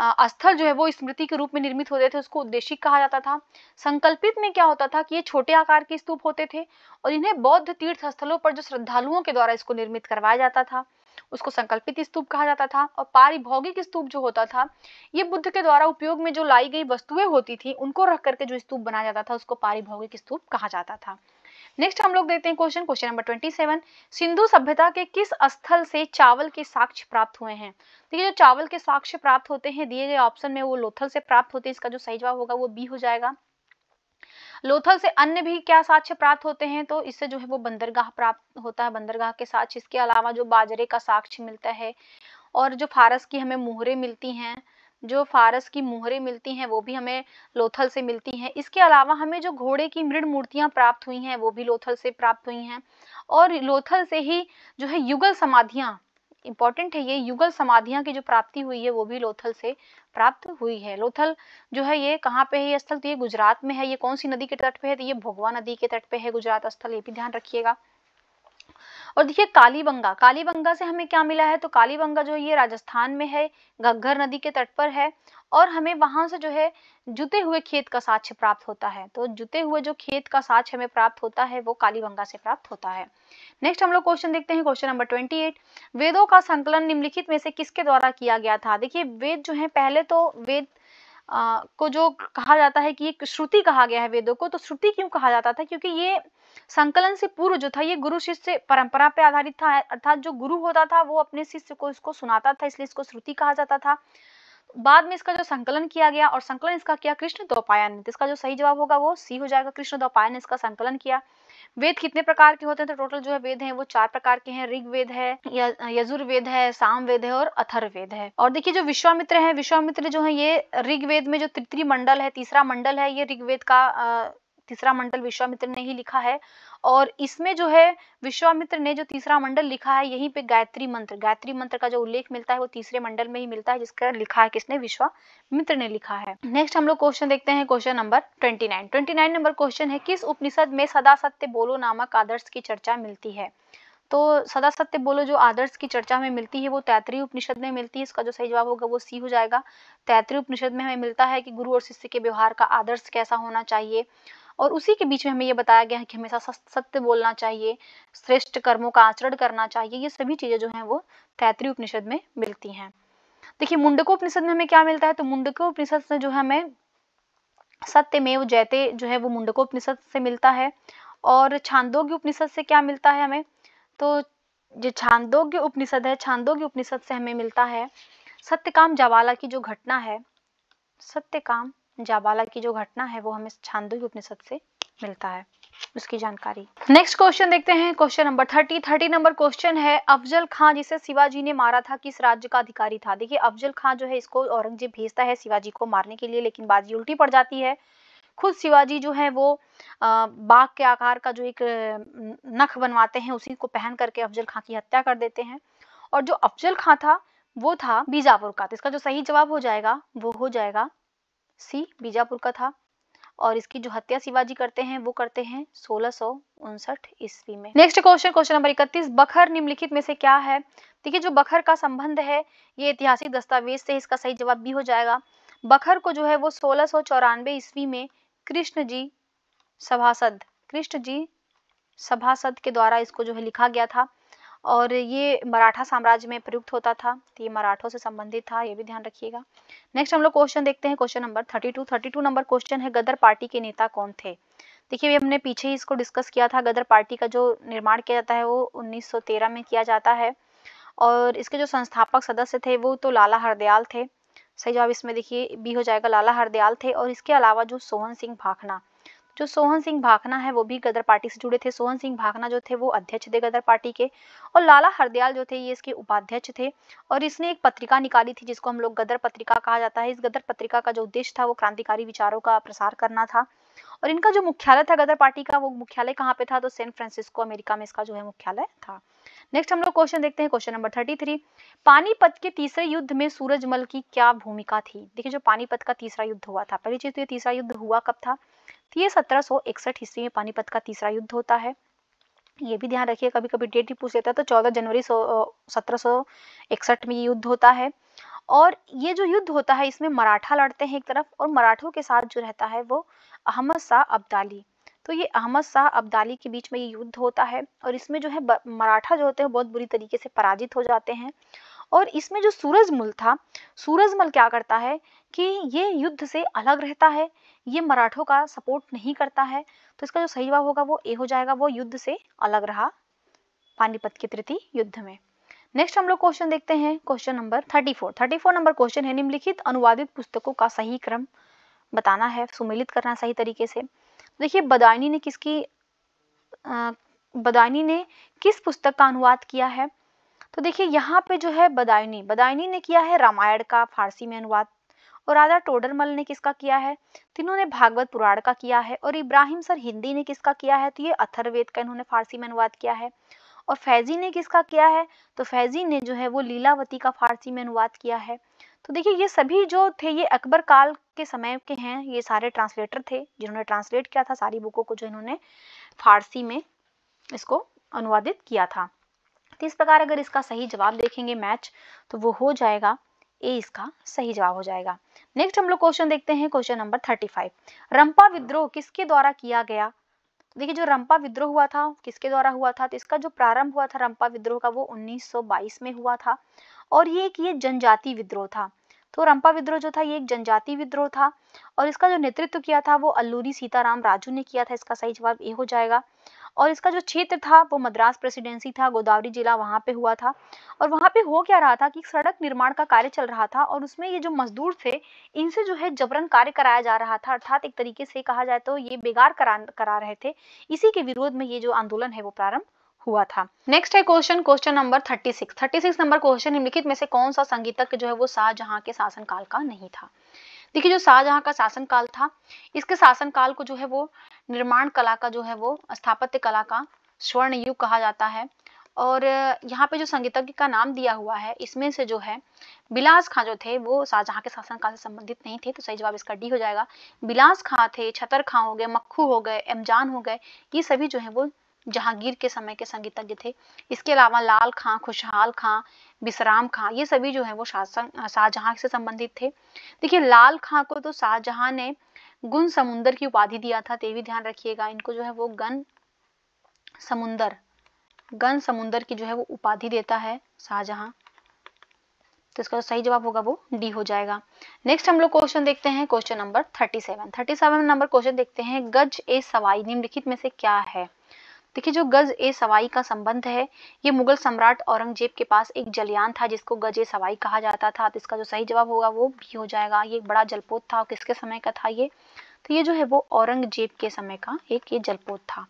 स्थल जो है वो स्मृति के रूप में निर्मित होते थे उसको उद्देशिक कहा जाता था संकल्पित में क्या होता था कि ये छोटे आकार के स्तूप होते थे और इन्हें बौद्ध तीर्थ स्थलों पर जो श्रद्धालुओं के द्वारा इसको निर्मित करवाया जाता था उसको संकल्पित स्तूप कहा जाता था और पारिभौगिक स्तूप जो होता था ये बुद्ध के द्वारा उपयोग में जो लाई गई वस्तुएं होती थी उनको रख करके जो स्तूप बनाया जाता था उसको पारिभौगिक स्तूप कहा जाता था नेक्स्ट हम लोग देखते हैं question question number twenty seven Sindhu सभ्यता के किस स्थल से चावल के साक्ष्य प्राप्त हुए हैं तो जो चावल के साक्ष्य प्राप्त होते हैं दिए गए ऑप्शन में वो लोथल से प्राप्त होते हैं इसका जो सही जवाब होगा वो बी हो जाएगा लोथल से अन्य भी क्या साक्ष्य प्राप्त होते हैं तो इससे जो है वो बंदरगाह प्राप्त होता है बंदरगाह के साक्ष्य इसके अलावा जो बाजरे का साक्ष्य मिलता है और जो फारस की हमें मुहरे मिलती हैं जो फारस की मुहरें मिलती हैं वो भी हमें लोथल से मिलती हैं इसके अलावा हमें जो घोड़े की मृण मूर्तियां प्राप्त हुई हैं वो भी लोथल से प्राप्त हुई हैं और लोथल से ही जो है युगल समाधियां इम्पोर्टेंट है ये युगल समाधियां की जो प्राप्ति हुई है वो भी लोथल से प्राप्त हुई है लोथल जो है ये कहाँ पे है ये स्थल तो ये गुजरात में है ये कौन सी नदी के तट पे है तो ये भोगवा नदी के तट पे है गुजरात स्थल ये भी ध्यान रखिएगा और देखिए कालीबंगा कालीबंगा से हमें क्या मिला है तो कालीबंगा जो ये राजस्थान में है घग्घर नदी के तट पर है और हमें वहां से जो है जुते हुए खेत का साक्ष्य प्राप्त होता है तो जुते हुए जो खेत का साक्ष्य हमें प्राप्त होता है वो कालीबंगा से प्राप्त होता है नेक्स्ट हम लोग क्वेश्चन देखते हैं क्वेश्चन नंबर ट्वेंटी एट वेदों का संकलन निम्नलिखित में से किसके द्वारा किया गया था देखिए वेद जो है पहले तो वेद आ, को जो कहा जाता है कि एक श्रुति कहा गया है वेदों को तो श्रुति क्यों कहा जाता था क्योंकि ये संकलन से पूर्व जो था ये गुरु शिष्य परंपरा पे आधारित था अर्थात जो गुरु होता था वो अपने शिष्य को इसको सुनाता था इसलिए इसको श्रुति कहा जाता था बाद में इसका जो संकलन किया गया और संकलन इसका किया कृष्ण दोपायन ने तो इसका जो सही जवाब होगा वो सी हो जाएगा कृष्ण दोपायन ने इसका संकलन किया वेद कितने प्रकार के होते हैं तो टोटल जो है वेद हैं वो चार प्रकार के हैं वेद है यजुर्वेद है साम वेद है और वेद है और देखिए जो विश्वामित्र है विश्वामित्र जो है ये ऋग्वेद में जो तृतीय मंडल है तीसरा मंडल है ये ऋग्वेद का तीसरा मंडल विश्वामित्र ने ही लिखा है और इसमें जो है विश्वामित्र ने जो तीसरा मंडल लिखा है यहीं पे गायत्री मंत्र गायत्री मंत्र का जो उल्लेख मिलता है वो तीसरे मंडल में ही मिलता है जिसका लिखा है किसने विश्वामित्र ने लिखा है नेक्स्ट हम लोग क्वेश्चन देखते हैं question number twenty nine twenty nine number question है किस उपनिषद में सदा सत्य बोलो नामक आदर्श की चर्चा मिलती है तो सदा सत्य बोलो जो आदर्श की चर्चा में मिलती है वो तैतरी उपनिषद में मिलती है इसका जो सही जवाब होगा वो सी हो जाएगा तैतरी उपनिषद में हमें मिलता है कि गुरु और शिष्य के व्यवहार का आदर्श कैसा होना चाहिए और उसी के बीच में हमें ये बताया गया है कि हमेशा सत्य बोलना चाहिए श्रेष्ठ कर्मों का आचरण करना चाहिए ये सभी चीज़ें जो हैं वो तैतृ उपनिषद में मिलती हैं देखिए मुंडकोपनिषद में हमें क्या मिलता है तो मुंडकोपनिषद से जो है हमें वो जैते जो है वो मुंडकोपनिषद से मिलता है और छांदोग्य उपनिषद से क्या मिलता है हमें तो जो छांदोग्य उपनिषद है छांदोग्य उपनिषद से हमें मिलता है सत्यकाम जवाला की जो घटना है सत्यकाम जाबाला की जो घटना है वो हमें छांदोग्य उपनिषद से मिलता है उसकी जानकारी नेक्स्ट क्वेश्चन देखते हैं question number thirty thirty number question है अफजल खां जिसे शिवाजी ने मारा था किस राज्य का अधिकारी था देखिए अफजल खां जो है इसको औरंगजेब भेजता है शिवाजी को मारने के लिए लेकिन बाजी उल्टी पड़ जाती है खुद शिवाजी जो है वो बाघ के आकार का जो एक नख बनवाते हैं उसी को पहन करके अफजल खां की हत्या कर देते हैं और जो अफजल खां था वो था बीजापुर का तो इसका जो सही जवाब हो जाएगा वो हो जाएगा सी बीजापुर का था और इसकी जो हत्या शिवाजी करते हैं वो करते हैं सोलह ईस्वी में नेक्स्ट क्वेश्चन क्वेश्चन नंबर इकतीस बखर निम्नलिखित में से क्या है देखिए जो बखर का संबंध है ये ऐतिहासिक दस्तावेज से इसका सही जवाब भी हो जाएगा बखर को जो है वो सोलह सौ चौरानवे ईस्वी में कृष्ण जी सभासद कृष्ण जी सभासद के द्वारा इसको जो है लिखा गया था और ये मराठा साम्राज्य में प्रयुक्त होता था तो ये मराठों से संबंधित था ये भी ध्यान रखिएगा नेक्स्ट हम लोग क्वेश्चन देखते हैं question number thirty two thirty two number question है गदर पार्टी के नेता कौन थे देखिए भी हमने पीछे ही इसको डिस्कस किया था गदर पार्टी का जो निर्माण किया जाता है वो तेरह में किया जाता है और इसके जो संस्थापक सदस्य थे वो तो लाला हरदयाल थे सही जवाब इसमें देखिए बी हो जाएगा लाला हरदयाल थे और इसके अलावा जो सोहन सिंह भाखना जो सोहन सिंह भाखना है वो भी गदर पार्टी से जुड़े थे सोहन सिंह भाखना जो थे वो अध्यक्ष थे गदर पार्टी के और लाला हरदयाल जो थे ये इसके उपाध्यक्ष थे और इसने एक पत्रिका निकाली थी जिसको हम लोग गदर पत्रिका कहा जाता है इस गदर पत्रिका का जो उद्देश्य था वो क्रांतिकारी विचारों का प्रसार करना था और इनका जो मुख्यालय था गदर पार्टी का वो मुख्यालय कहाँ पे था तो सैन फ्रांसिस्को अमेरिका में इसका जो है मुख्यालय था नेक्स्ट हम लोग क्वेश्चन देखते हैं question number thirty three Panipat के तीसरे युद्ध में सूरजमल की क्या भूमिका थी देखिए जो पानीपत का तीसरा युद्ध हुआ था पहली चीज तो ये तीसरा युद्ध हुआ कब था तो ये सत्रह सौ इकसठ ईस्वी में पानीपत का तीसरा युद्ध होता है ये भी ध्यान रखिए कभी कभी डेट भी पूछ लेता है तो चौदह जनवरी सत्रह इकसठ में ये युद्ध होता है और ये जो युद्ध होता है इसमें मराठा लड़ते हैं एक तरफ और मराठों के साथ जो रहता है वो अहमद शाह अब्दाली तो ये अहमद शाह अब्दाली के बीच में ये युद्ध होता है और इसमें जो है मराठा जो होते हैं बहुत बुरी तरीके से पराजित हो जाते हैं और इसमें जो सूरजमल था सूरजमल क्या करता है कि ये युद्ध से अलग रहता है ये मराठों का सपोर्ट नहीं करता है तो इसका जो सही जवाब होगा वो ए हो जाएगा वो युद्ध से अलग रहा पानीपत के तृतीय युद्ध में नेक्स्ट हम लोग क्वेश्चन देखते हैं क्वेश्चन नंबर 34 34 नंबर क्वेश्चन है निम्नलिखित अनुवादित पुस्तकों का सही क्रम बताना है सुमिलित करना सही तरीके से देखिए बदायनी ने किसकी अः बदायनी ने किस पुस्तक का अनुवाद किया है तो देखिए यहाँ पे जो है बदायनी बदायनी ने किया है रामायण का फारसी में अनुवाद और राधा टोडरमल ने किसका किया है तो इन्होंने भागवत पुराण का किया है और इब्राहिम सर हिंदी ने किसका किया है तो ये अथर्वेद का इन्होंने फारसी में अनुवाद किया है और फैजी ने किसका किया है तो फैजी ने जो है वो लीलावती का फारसी में अनुवाद किया है तो देखिए ये सभी जो थे ये अकबर काल के समय के हैं ये सारे ट्रांसलेटर थे जिन्होंने ट्रांसलेट किया था सारी बुकों को जो इन्होंने फारसी में इसको अनुवादित किया था तो इस प्रकार अगर इसका सही जवाब देखेंगे मैच तो वो हो जाएगा ए इसका सही जवाब हो जाएगा नेक्स्ट हम लोग क्वेश्चन देखते हैं question number thirty five Rampa विद्रोह किसके द्वारा किया गया देखिए जो रंपा विद्रोह हुआ था किसके द्वारा हुआ था तो इसका जो प्रारंभ हुआ था रंपा विद्रोह का वो 1922 में हुआ था और ये एक ये जनजाति विद्रोह था तो रंपा विद्रोह जो था ये एक जनजाति विद्रोह था और इसका जो नेतृत्व किया था वो अल्लूरी सीताराम राजू ने किया था इसका सही जवाब ए हो जाएगा और इसका जो क्षेत्र था वो मद्रास प्रेसिडेंसी था गोदावरी जिला वहाँ पे हुआ था और वहाँ पे हो क्या रहा था कि सड़क निर्माण का कार्य चल रहा था और उसमें ये जो मजदूर थे इनसे जो है जबरन कार्य कराया जा रहा था अर्थात एक तरीके से कहा जाए तो ये बेगार करा करा रहे थे इसी के विरोध में ये जो आंदोलन है वो प्रारंभ हुआ था नेक्स्ट है question question number thirty six thirty six number question निम्नलिखित में से कौन सा संगीतक जो है वो शाहजहां के शासनकाल का नहीं था देखिए जो शाहजहां का शासनकाल था इसके शासनकाल को जो है वो निर्माण कला का जो है वो स्थापत्य कला का स्वर्ण युग कहा जाता है और यहाँ पे जो संगीतज्ञ का नाम दिया हुआ है इसमें से जो है बिलास खां जो थे वो शाहजहां के शासनकाल से संबंधित नहीं थे तो सही जवाब इसका डी हो जाएगा बिलास खां थे छतर खां हो गए मक्खू हो गए एमजान हो गए ये सभी जो है वो जहांगीर के समय के संगीतज्ञ थे इसके अलावा लाल खां खुशहाल खां विश्राम खां ये सभी जो है वो शाहजहां से संबंधित थे देखिए लाल खां को तो शाहजहां ने गुण समुन्दर की उपाधि दिया था तो भी ध्यान रखिएगा इनको जो है वो गन समुंदर गन समुन्दर की जो है वो उपाधि देता है शाहजहां तो इसका जो सही जवाब होगा वो डी हो जाएगा नेक्स्ट हम लोग क्वेश्चन देखते हैं question number thirty seven thirty seven number question देखते हैं गज ए सवाई निम्नलिखित में से क्या है देखिए जो गज ए सवाई का संबंध है ये मुगल सम्राट औरंगजेब के पास एक जलियान था जिसको गज ए सवाई कहा जाता था तो इसका जो सही जवाब होगा वो भी हो जाएगा ये बड़ा जलपोत था किसके समय का था ये तो ये जो है वो औरंगजेब के समय का एक ये जलपोत था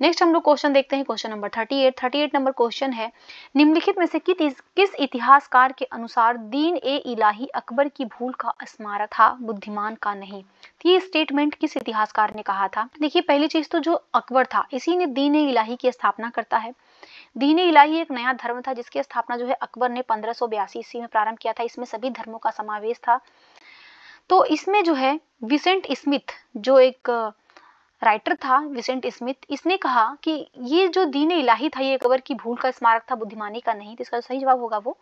नेक्स्ट हम लोग क्वेश्चन देखते हैं question number thirty eight thirty eight number question है निम्नलिखित में से कि किस इतिहासकार के अनुसार दीन ए इलाही अकबर की भूल का स्मारक था बुद्धिमान का नहीं तो ये स्टेटमेंट किस इतिहासकार ने कहा था देखिए पहली चीज तो जो अकबर था इसी ने दीन ए इलाही की स्थापना करता है दीन इलाही एक नया धर्म था जिसकी स्थापना जो है अकबर ने पंद्रह ईस्वी में प्रारंभ किया था इसमें सभी धर्मों का समावेश था तो इसमें जो है विसेंट स्मिथ जो एक राइटर था विसेंट स्मिथ इसने कहा कि ये जो दीन इलाही था ये अकबर की भूल का स्मारक था बुद्धिमानी का नहीं तो इसका सही जवाब होगा वो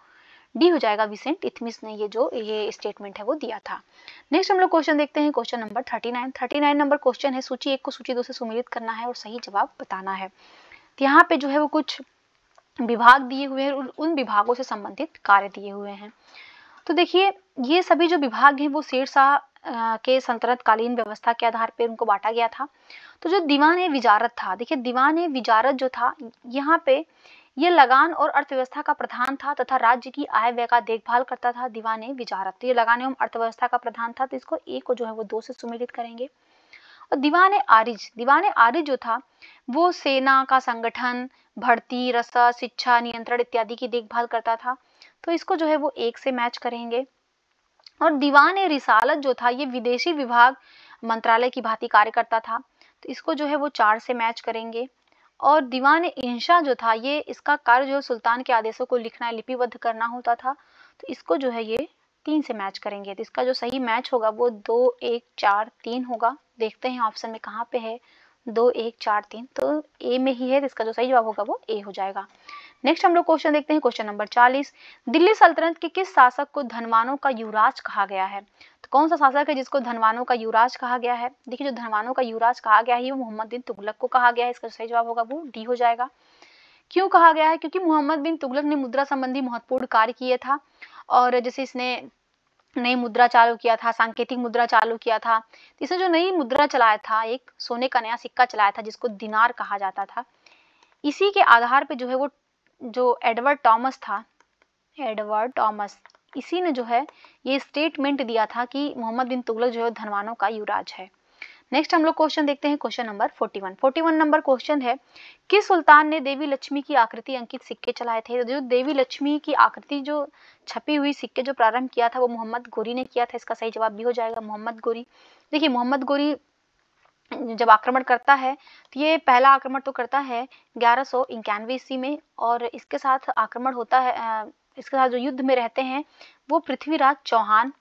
डी हो जाएगा विसेंट इथमिस ने ये जो ये स्टेटमेंट है वो दिया था नेक्स्ट हम लोग क्वेश्चन देखते हैं question number thirty nine thirty nine number question है सूची एक को सूची दो से सुमिलित करना है और सही जवाब बताना है तो यहाँ पे जो है वो कुछ विभाग दिए हुए हैं उन विभागों से संबंधित कार्य दिए हुए हैं तो देखिए ये सभी जो विभाग हैं वो शेरशाह के संतरतकालीन व्यवस्था के आधार पर उनको बांटा गया था तो जो दीवान विजारत था देखिए दीवान विजारत जो था यहाँ पे ये लगान और अर्थव्यवस्था का प्रधान था तथा राज्य की आय व्यय का देखभाल करता था दीवान विजारत तो ये लगान एवं अर्थव्यवस्था का प्रधान था तो इसको एक को जो है वो दो से सुमेलित करेंगे और दीवान आरिज दीवान आरिज जो था वो सेना का संगठन भर्ती रसा शिक्षा नियंत्रण इत्यादि की देखभाल करता था तो इसको जो है वो एक से मैच करेंगे और दीवान रिसालत जो था ये विदेशी विभाग मंत्रालय की भांति कार्य करता था तो इसको जो है वो चार से मैच करेंगे और दीवान इंशा जो था ये इसका कार्य जो सुल्तान के आदेशों को लिखना लिपिबद्ध करना होता था तो इसको जो है ये तीन से मैच करेंगे तो इसका जो सही मैच होगा वो दो एक चार तीन होगा देखते हैं ऑप्शन में कहाँ पे है दो एक चार तीन तो ए में ही है इसका जो सही जवाब होगा वो ए हो जाएगा नेक्स्ट हम लोग क्वेश्चन देखते हैं क्वेश्चन नंबर 40 दिल्ली सल्तनत के किस शासक को धनवानों का युवराज कहा गया है तो कौन सा शासक है जिसको धनवानों का युवराज कहा गया है देखिए जो धनवानों का युवराज कहा गया है वो मोहम्मद बिन तुगलक को कहा गया है इसका सही जवाब होगा वो डी हो जाएगा क्यों कहा गया है क्योंकि मोहम्मद बिन तुगलक ने मुद्रा संबंधी महत्वपूर्ण कार्य किया था और जैसे इसने नई मुद्रा चालू किया था सांकेतिक मुद्रा चालू किया था इसे इसने जो नई मुद्रा चलाया था एक सोने का नया सिक्का चलाया था जिसको दिनार कहा जाता था इसी के आधार पे जो है वो जो एडवर्ड टॉमस था एडवर्ड टॉमस इसी ने जो है ये स्टेटमेंट दिया था कि मोहम्मद बिन तुगलक जो है धनवानों का युवराज है नेक्स्ट हम लोग क्वेश्चन देखते हैं क्वेश्चन नंबर 41 41 नंबर क्वेश्चन है किस सुल्तान ने देवी लक्ष्मी की आकृति अंकित सिक्के चलाए थे जो देवी लक्ष्मी की आकृति जो छपी हुई सिक्के जो प्रारंभ किया था वो मोहम्मद गोरी ने किया था इसका सही जवाब भी हो जाएगा मोहम्मद गोरी देखिए मोहम्मद गोरी जब आक्रमण करता है तो ये पहला आक्रमण तो करता है ग्यारह सौ इक्यानवे ईस्वी में और इसके साथ आक्रमण होता है इसके साथ जो युद्ध में रहते हैं वो पृथ्वीराज चौहान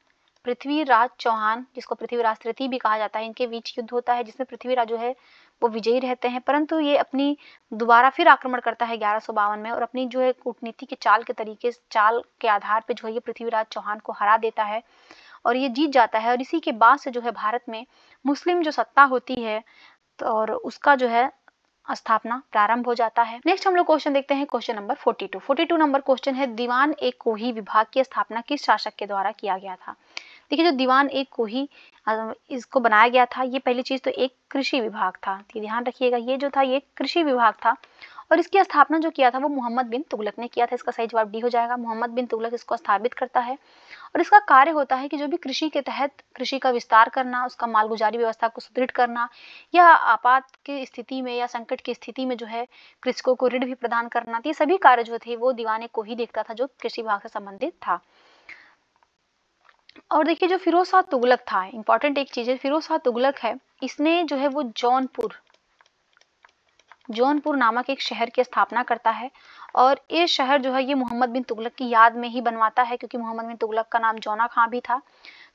पृथ्वीराज चौहान जिसको पृथ्वीराज तृतीय भी कहा जाता है इनके बीच युद्ध होता है जिसमें पृथ्वीराज जो है वो विजयी रहते हैं परंतु ये अपनी दोबारा फिर आक्रमण करता है ग्यारह में और अपनी जो है कूटनीति के चाल के तरीके चाल के आधार पर जो है ये पृथ्वीराज चौहान को हरा देता है और ये जीत जाता है और इसी के बाद से जो है भारत में मुस्लिम जो सत्ता होती है तो और उसका जो है स्थापना प्रारंभ हो जाता है नेक्स्ट हम लोग क्वेश्चन देखते हैं क्वेश्चन नंबर 42 42 नंबर क्वेश्चन है दीवान एक कोही विभाग की स्थापना किस शासक के द्वारा किया गया था देखिए जो दीवान एक को ही इसको बनाया गया था ये पहली चीज़ तो एक कृषि विभाग था ध्यान रखिएगा ये जो था ये कृषि विभाग था और इसकी स्थापना जो किया था वो मोहम्मद बिन तुगलक ने किया था इसका सही जवाब डी हो जाएगा मोहम्मद बिन तुगलक इसको स्थापित करता है और इसका कार्य होता है कि जो भी कृषि के तहत कृषि का विस्तार करना उसका मालगुजारी व्यवस्था को सुदृढ़ करना या आपात की स्थिति में या संकट की स्थिति में जो है कृषकों को ऋण भी प्रदान करना तो ये सभी कार्य जो थे वो दीवाने को ही देखता था जो कृषि विभाग से संबंधित था और देखिए जो फिरोज शाह तुगलक था इंपॉर्टेंट एक चीज़ है फिरोज शाह तुगलक है इसने जो है वो जौनपुर जौनपुर नामक एक शहर की स्थापना करता है और ये शहर जो है ये मोहम्मद बिन तुगलक की याद में ही बनवाता है क्योंकि मोहम्मद बिन तुगलक का नाम जौना खां भी था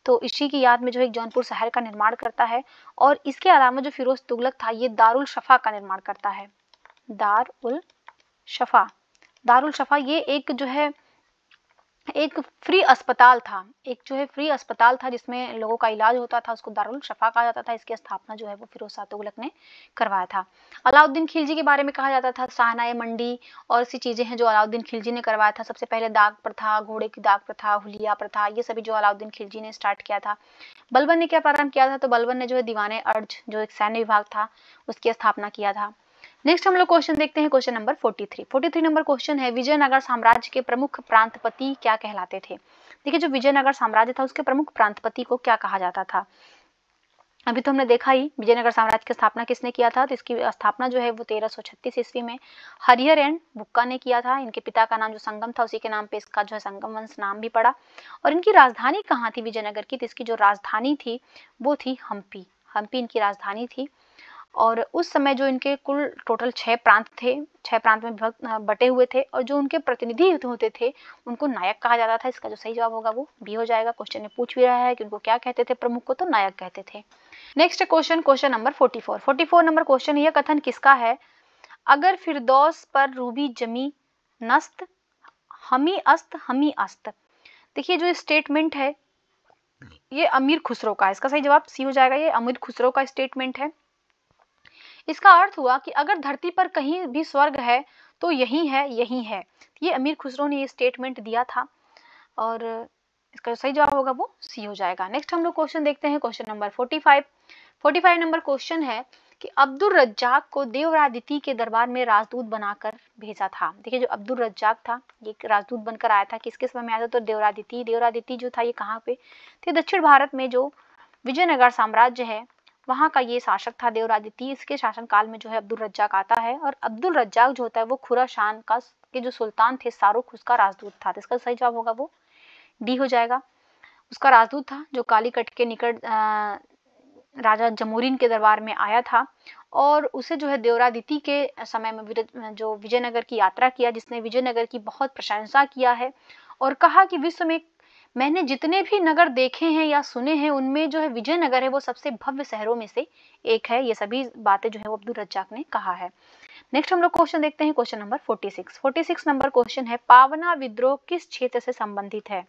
तो इसी की याद में जो है जौनपुर शहर का निर्माण करता है और इसके अलावा जो फिरोज तुगलक था ये दारुल शफा का निर्माण करता है दारुल शफा दारुल शफा ये एक जो है एक फ्री अस्पताल था एक जो है फ्री अस्पताल था जिसमें लोगों का इलाज होता था उसको दारुल शफा कहा जाता था इसकी स्थापना जो है वो फिरोज सात तुगलक ने करवाया था अलाउद्दीन खिलजी के बारे में कहा जाता था सहनाए मंडी और ऐसी चीज़ें हैं जो अलाउद्दीन खिलजी ने करवाया था सबसे पहले दाग प्रथा घोड़े की दाग प्रथा हुलिया प्रथा ये सभी जो अलाउद्दीन खिलजी ने स्टार्ट किया था बलबन ने क्या प्रारंभ किया था तो बलबन ने जो है दीवाने अर्ज जो एक सैन्य विभाग था उसकी स्थापना किया था नेक्स्ट हम लोग क्वेश्चन देखते हैं क्वेश्चन नंबर 43 43 नंबर क्वेश्चन है विजयनगर साम्राज्य के प्रमुख प्रांतपति क्या कहलाते थे देखिए जो विजयनगर साम्राज्य था उसके प्रमुख प्रांतपति को क्या कहा जाता था अभी तो हमने देखा ही विजयनगर साम्राज्य की स्थापना किसने किया था तो इसकी स्थापना जो है वो तेरह 1336 ईस्वी में हरिहर एंड बुक्का ने किया था इनके पिता का नाम जो संगम था उसी के नाम पे इसका जो है संगम वंश नाम भी पड़ा और इनकी राजधानी कहाँ थी विजयनगर की तो इसकी जो राजधानी थी वो थी हम्पी हम्पी इनकी राजधानी थी और उस समय जो इनके कुल टोटल छः प्रांत थे छः प्रांत में विभक्त बटे हुए थे और जो उनके प्रतिनिधि होते थे उनको नायक कहा जाता था इसका जो सही जवाब होगा वो बी हो जाएगा क्वेश्चन में पूछ भी रहा है कि उनको क्या कहते थे प्रमुख को तो नायक कहते थे next question question number forty four forty four number question यह कथन किसका है अगर फिरदौस पर रूबी जमी नस्त हमी अस्त हमी अस्त देखिए जो स्टेटमेंट है ये अमीर खुसरो का इसका सही जवाब सी हो जाएगा ये अमीर खुसरो का स्टेटमेंट है इसका अर्थ हुआ कि अगर धरती पर कहीं भी स्वर्ग है तो यही है यही है ये अमीर खुसरो ने ये स्टेटमेंट दिया था और इसका सही जवाब होगा वो सी हो जाएगा नेक्स्ट हम लोग क्वेश्चन देखते हैं question number forty five forty five number question है कि अब्दुल रज्जाक को देवरादिति के दरबार में राजदूत बनाकर भेजा था देखिए जो अब्दुल रज्जाक था ये राजदूत बनकर आया था किसके समय में आया था तो देवरादिति देवरादिति जो था ये कहाँ पे थे दक्षिण भारत में जो विजयनगर साम्राज्य है वहाँ का ये शासक था देवरादित्य इसके शासनकाल में जो है अब्दुल रज्जाक आता है और अब्दुल रज्जाक जो होता है वो खुरा शान का के जो सुल्तान थे शाहरुख उसका राजदूत था तो इसका सही जवाब होगा वो डी हो जाएगा उसका राजदूत था जो कालीकट के निकट राजा जमूरीन के दरबार में आया था और उसे जो है देवरादित्य के समय में जो विजयनगर की यात्रा किया जिसने विजयनगर की बहुत प्रशंसा किया है और कहा कि विश्व में मैंने जितने भी नगर देखे हैं या सुने हैं उनमें जो है विजयनगर है वो सबसे भव्य शहरों में से एक है ये सभी बातें जो है वो अब्दुल रज्जाक ने कहा है नेक्स्ट हम लोग क्वेश्चन देखते हैं क्वेश्चन नंबर 46 46 नंबर क्वेश्चन है पावना विद्रोह किस क्षेत्र से संबंधित है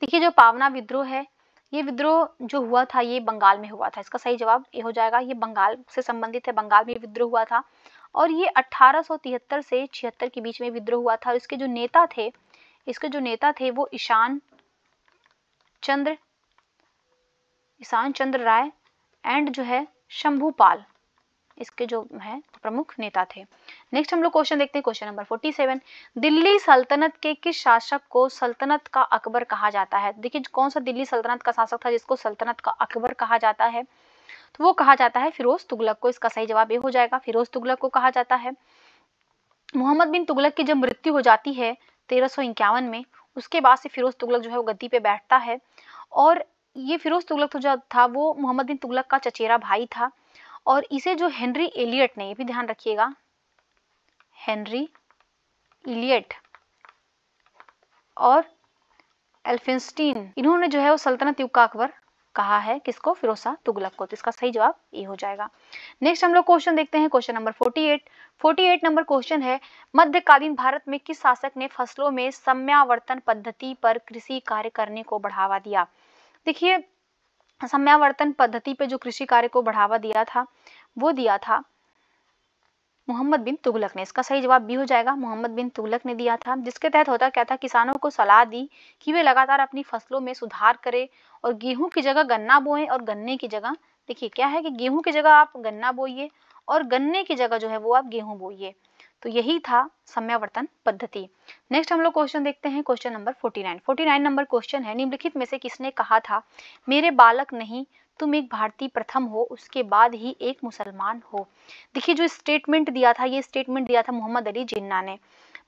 देखिए जो पावना विद्रोह है ये विद्रोह जो हुआ था ये बंगाल में हुआ था इसका सही जवाब ये हो जाएगा ये बंगाल से संबंधित है बंगाल में विद्रोह हुआ था और ये तिहत्तर से छिहत्तर के बीच में विद्रोह हुआ था और इसके जो नेता थे इसके जो नेता थे वो ईशान चंद्र ईशान चंद्र राय एंड जो है शंभूपाल इसके जो है प्रमुख नेता थे नेक्स्ट हम लोग क्वेश्चन देखते हैं क्वेश्चन नंबर 47 दिल्ली सल्तनत के किस शासक को सल्तनत का अकबर कहा जाता है देखिए कौन सा दिल्ली सल्तनत का शासक था जिसको सल्तनत का अकबर कहा जाता है तो वो कहा जाता है फिरोज तुगलक को इसका सही जवाब ये हो जाएगा फिरोज तुगलक को कहा जाता है मोहम्मद बिन तुगलक की जब मृत्यु हो जाती है तेरह में उसके बाद से फिरोज तुगलक जो है वो गद्दी पे बैठता है और ये फिरोज तुगलक तो जो था वो मोहम्मद बिन तुगलक का चचेरा भाई था और इसे जो हेनरी एलियट ने ये भी ध्यान रखिएगा हेनरी एलियट और एल्फिनस्टीन इन्होंने जो है वो सल्तनत युग का अकबर कहा है किसको फिरोसा तुगलक को तो इसका सही जवाब ए हो जाएगा नेक्स्ट हम लोग क्वेश्चन देखते हैं क्वेश्चन नंबर 48 48 नंबर क्वेश्चन है मध्यकालीन भारत में किस शासक ने फसलों में सम्यावर्तन पद्धति पर कृषि कार्य करने को बढ़ावा दिया देखिए सम्यावर्तन पद्धति पे जो कृषि कार्य को बढ़ावा दिया था वो दिया था मोहम्मद बिन तुगलक ने इसका सही जवाब बी हो जाएगा मोहम्मद बिन तुगलक ने दिया था जिसके तहत होता क्या था किसानों को सलाह दी कि वे लगातार अपनी फसलों में सुधार करें और गेहूं की जगह गन्ना बोएं और गन्ने की जगह देखिए क्या है कि गेहूं की जगह आप गन्ना बोइए और गन्ने की जगह जो है वो आप गेहूं बोइए तो यही था समयावर्तन पद्धति नेक्स्ट हम लोग क्वेश्चन देखते हैं question number forty nine number question है निम्नलिखित में से किसने कहा था मेरे बालक नहीं तुम एक भारतीय प्रथम हो उसके बाद ही एक मुसलमान हो देखिए जो स्टेटमेंट दिया था ये स्टेटमेंट दिया था मोहम्मद अली जिन्ना ने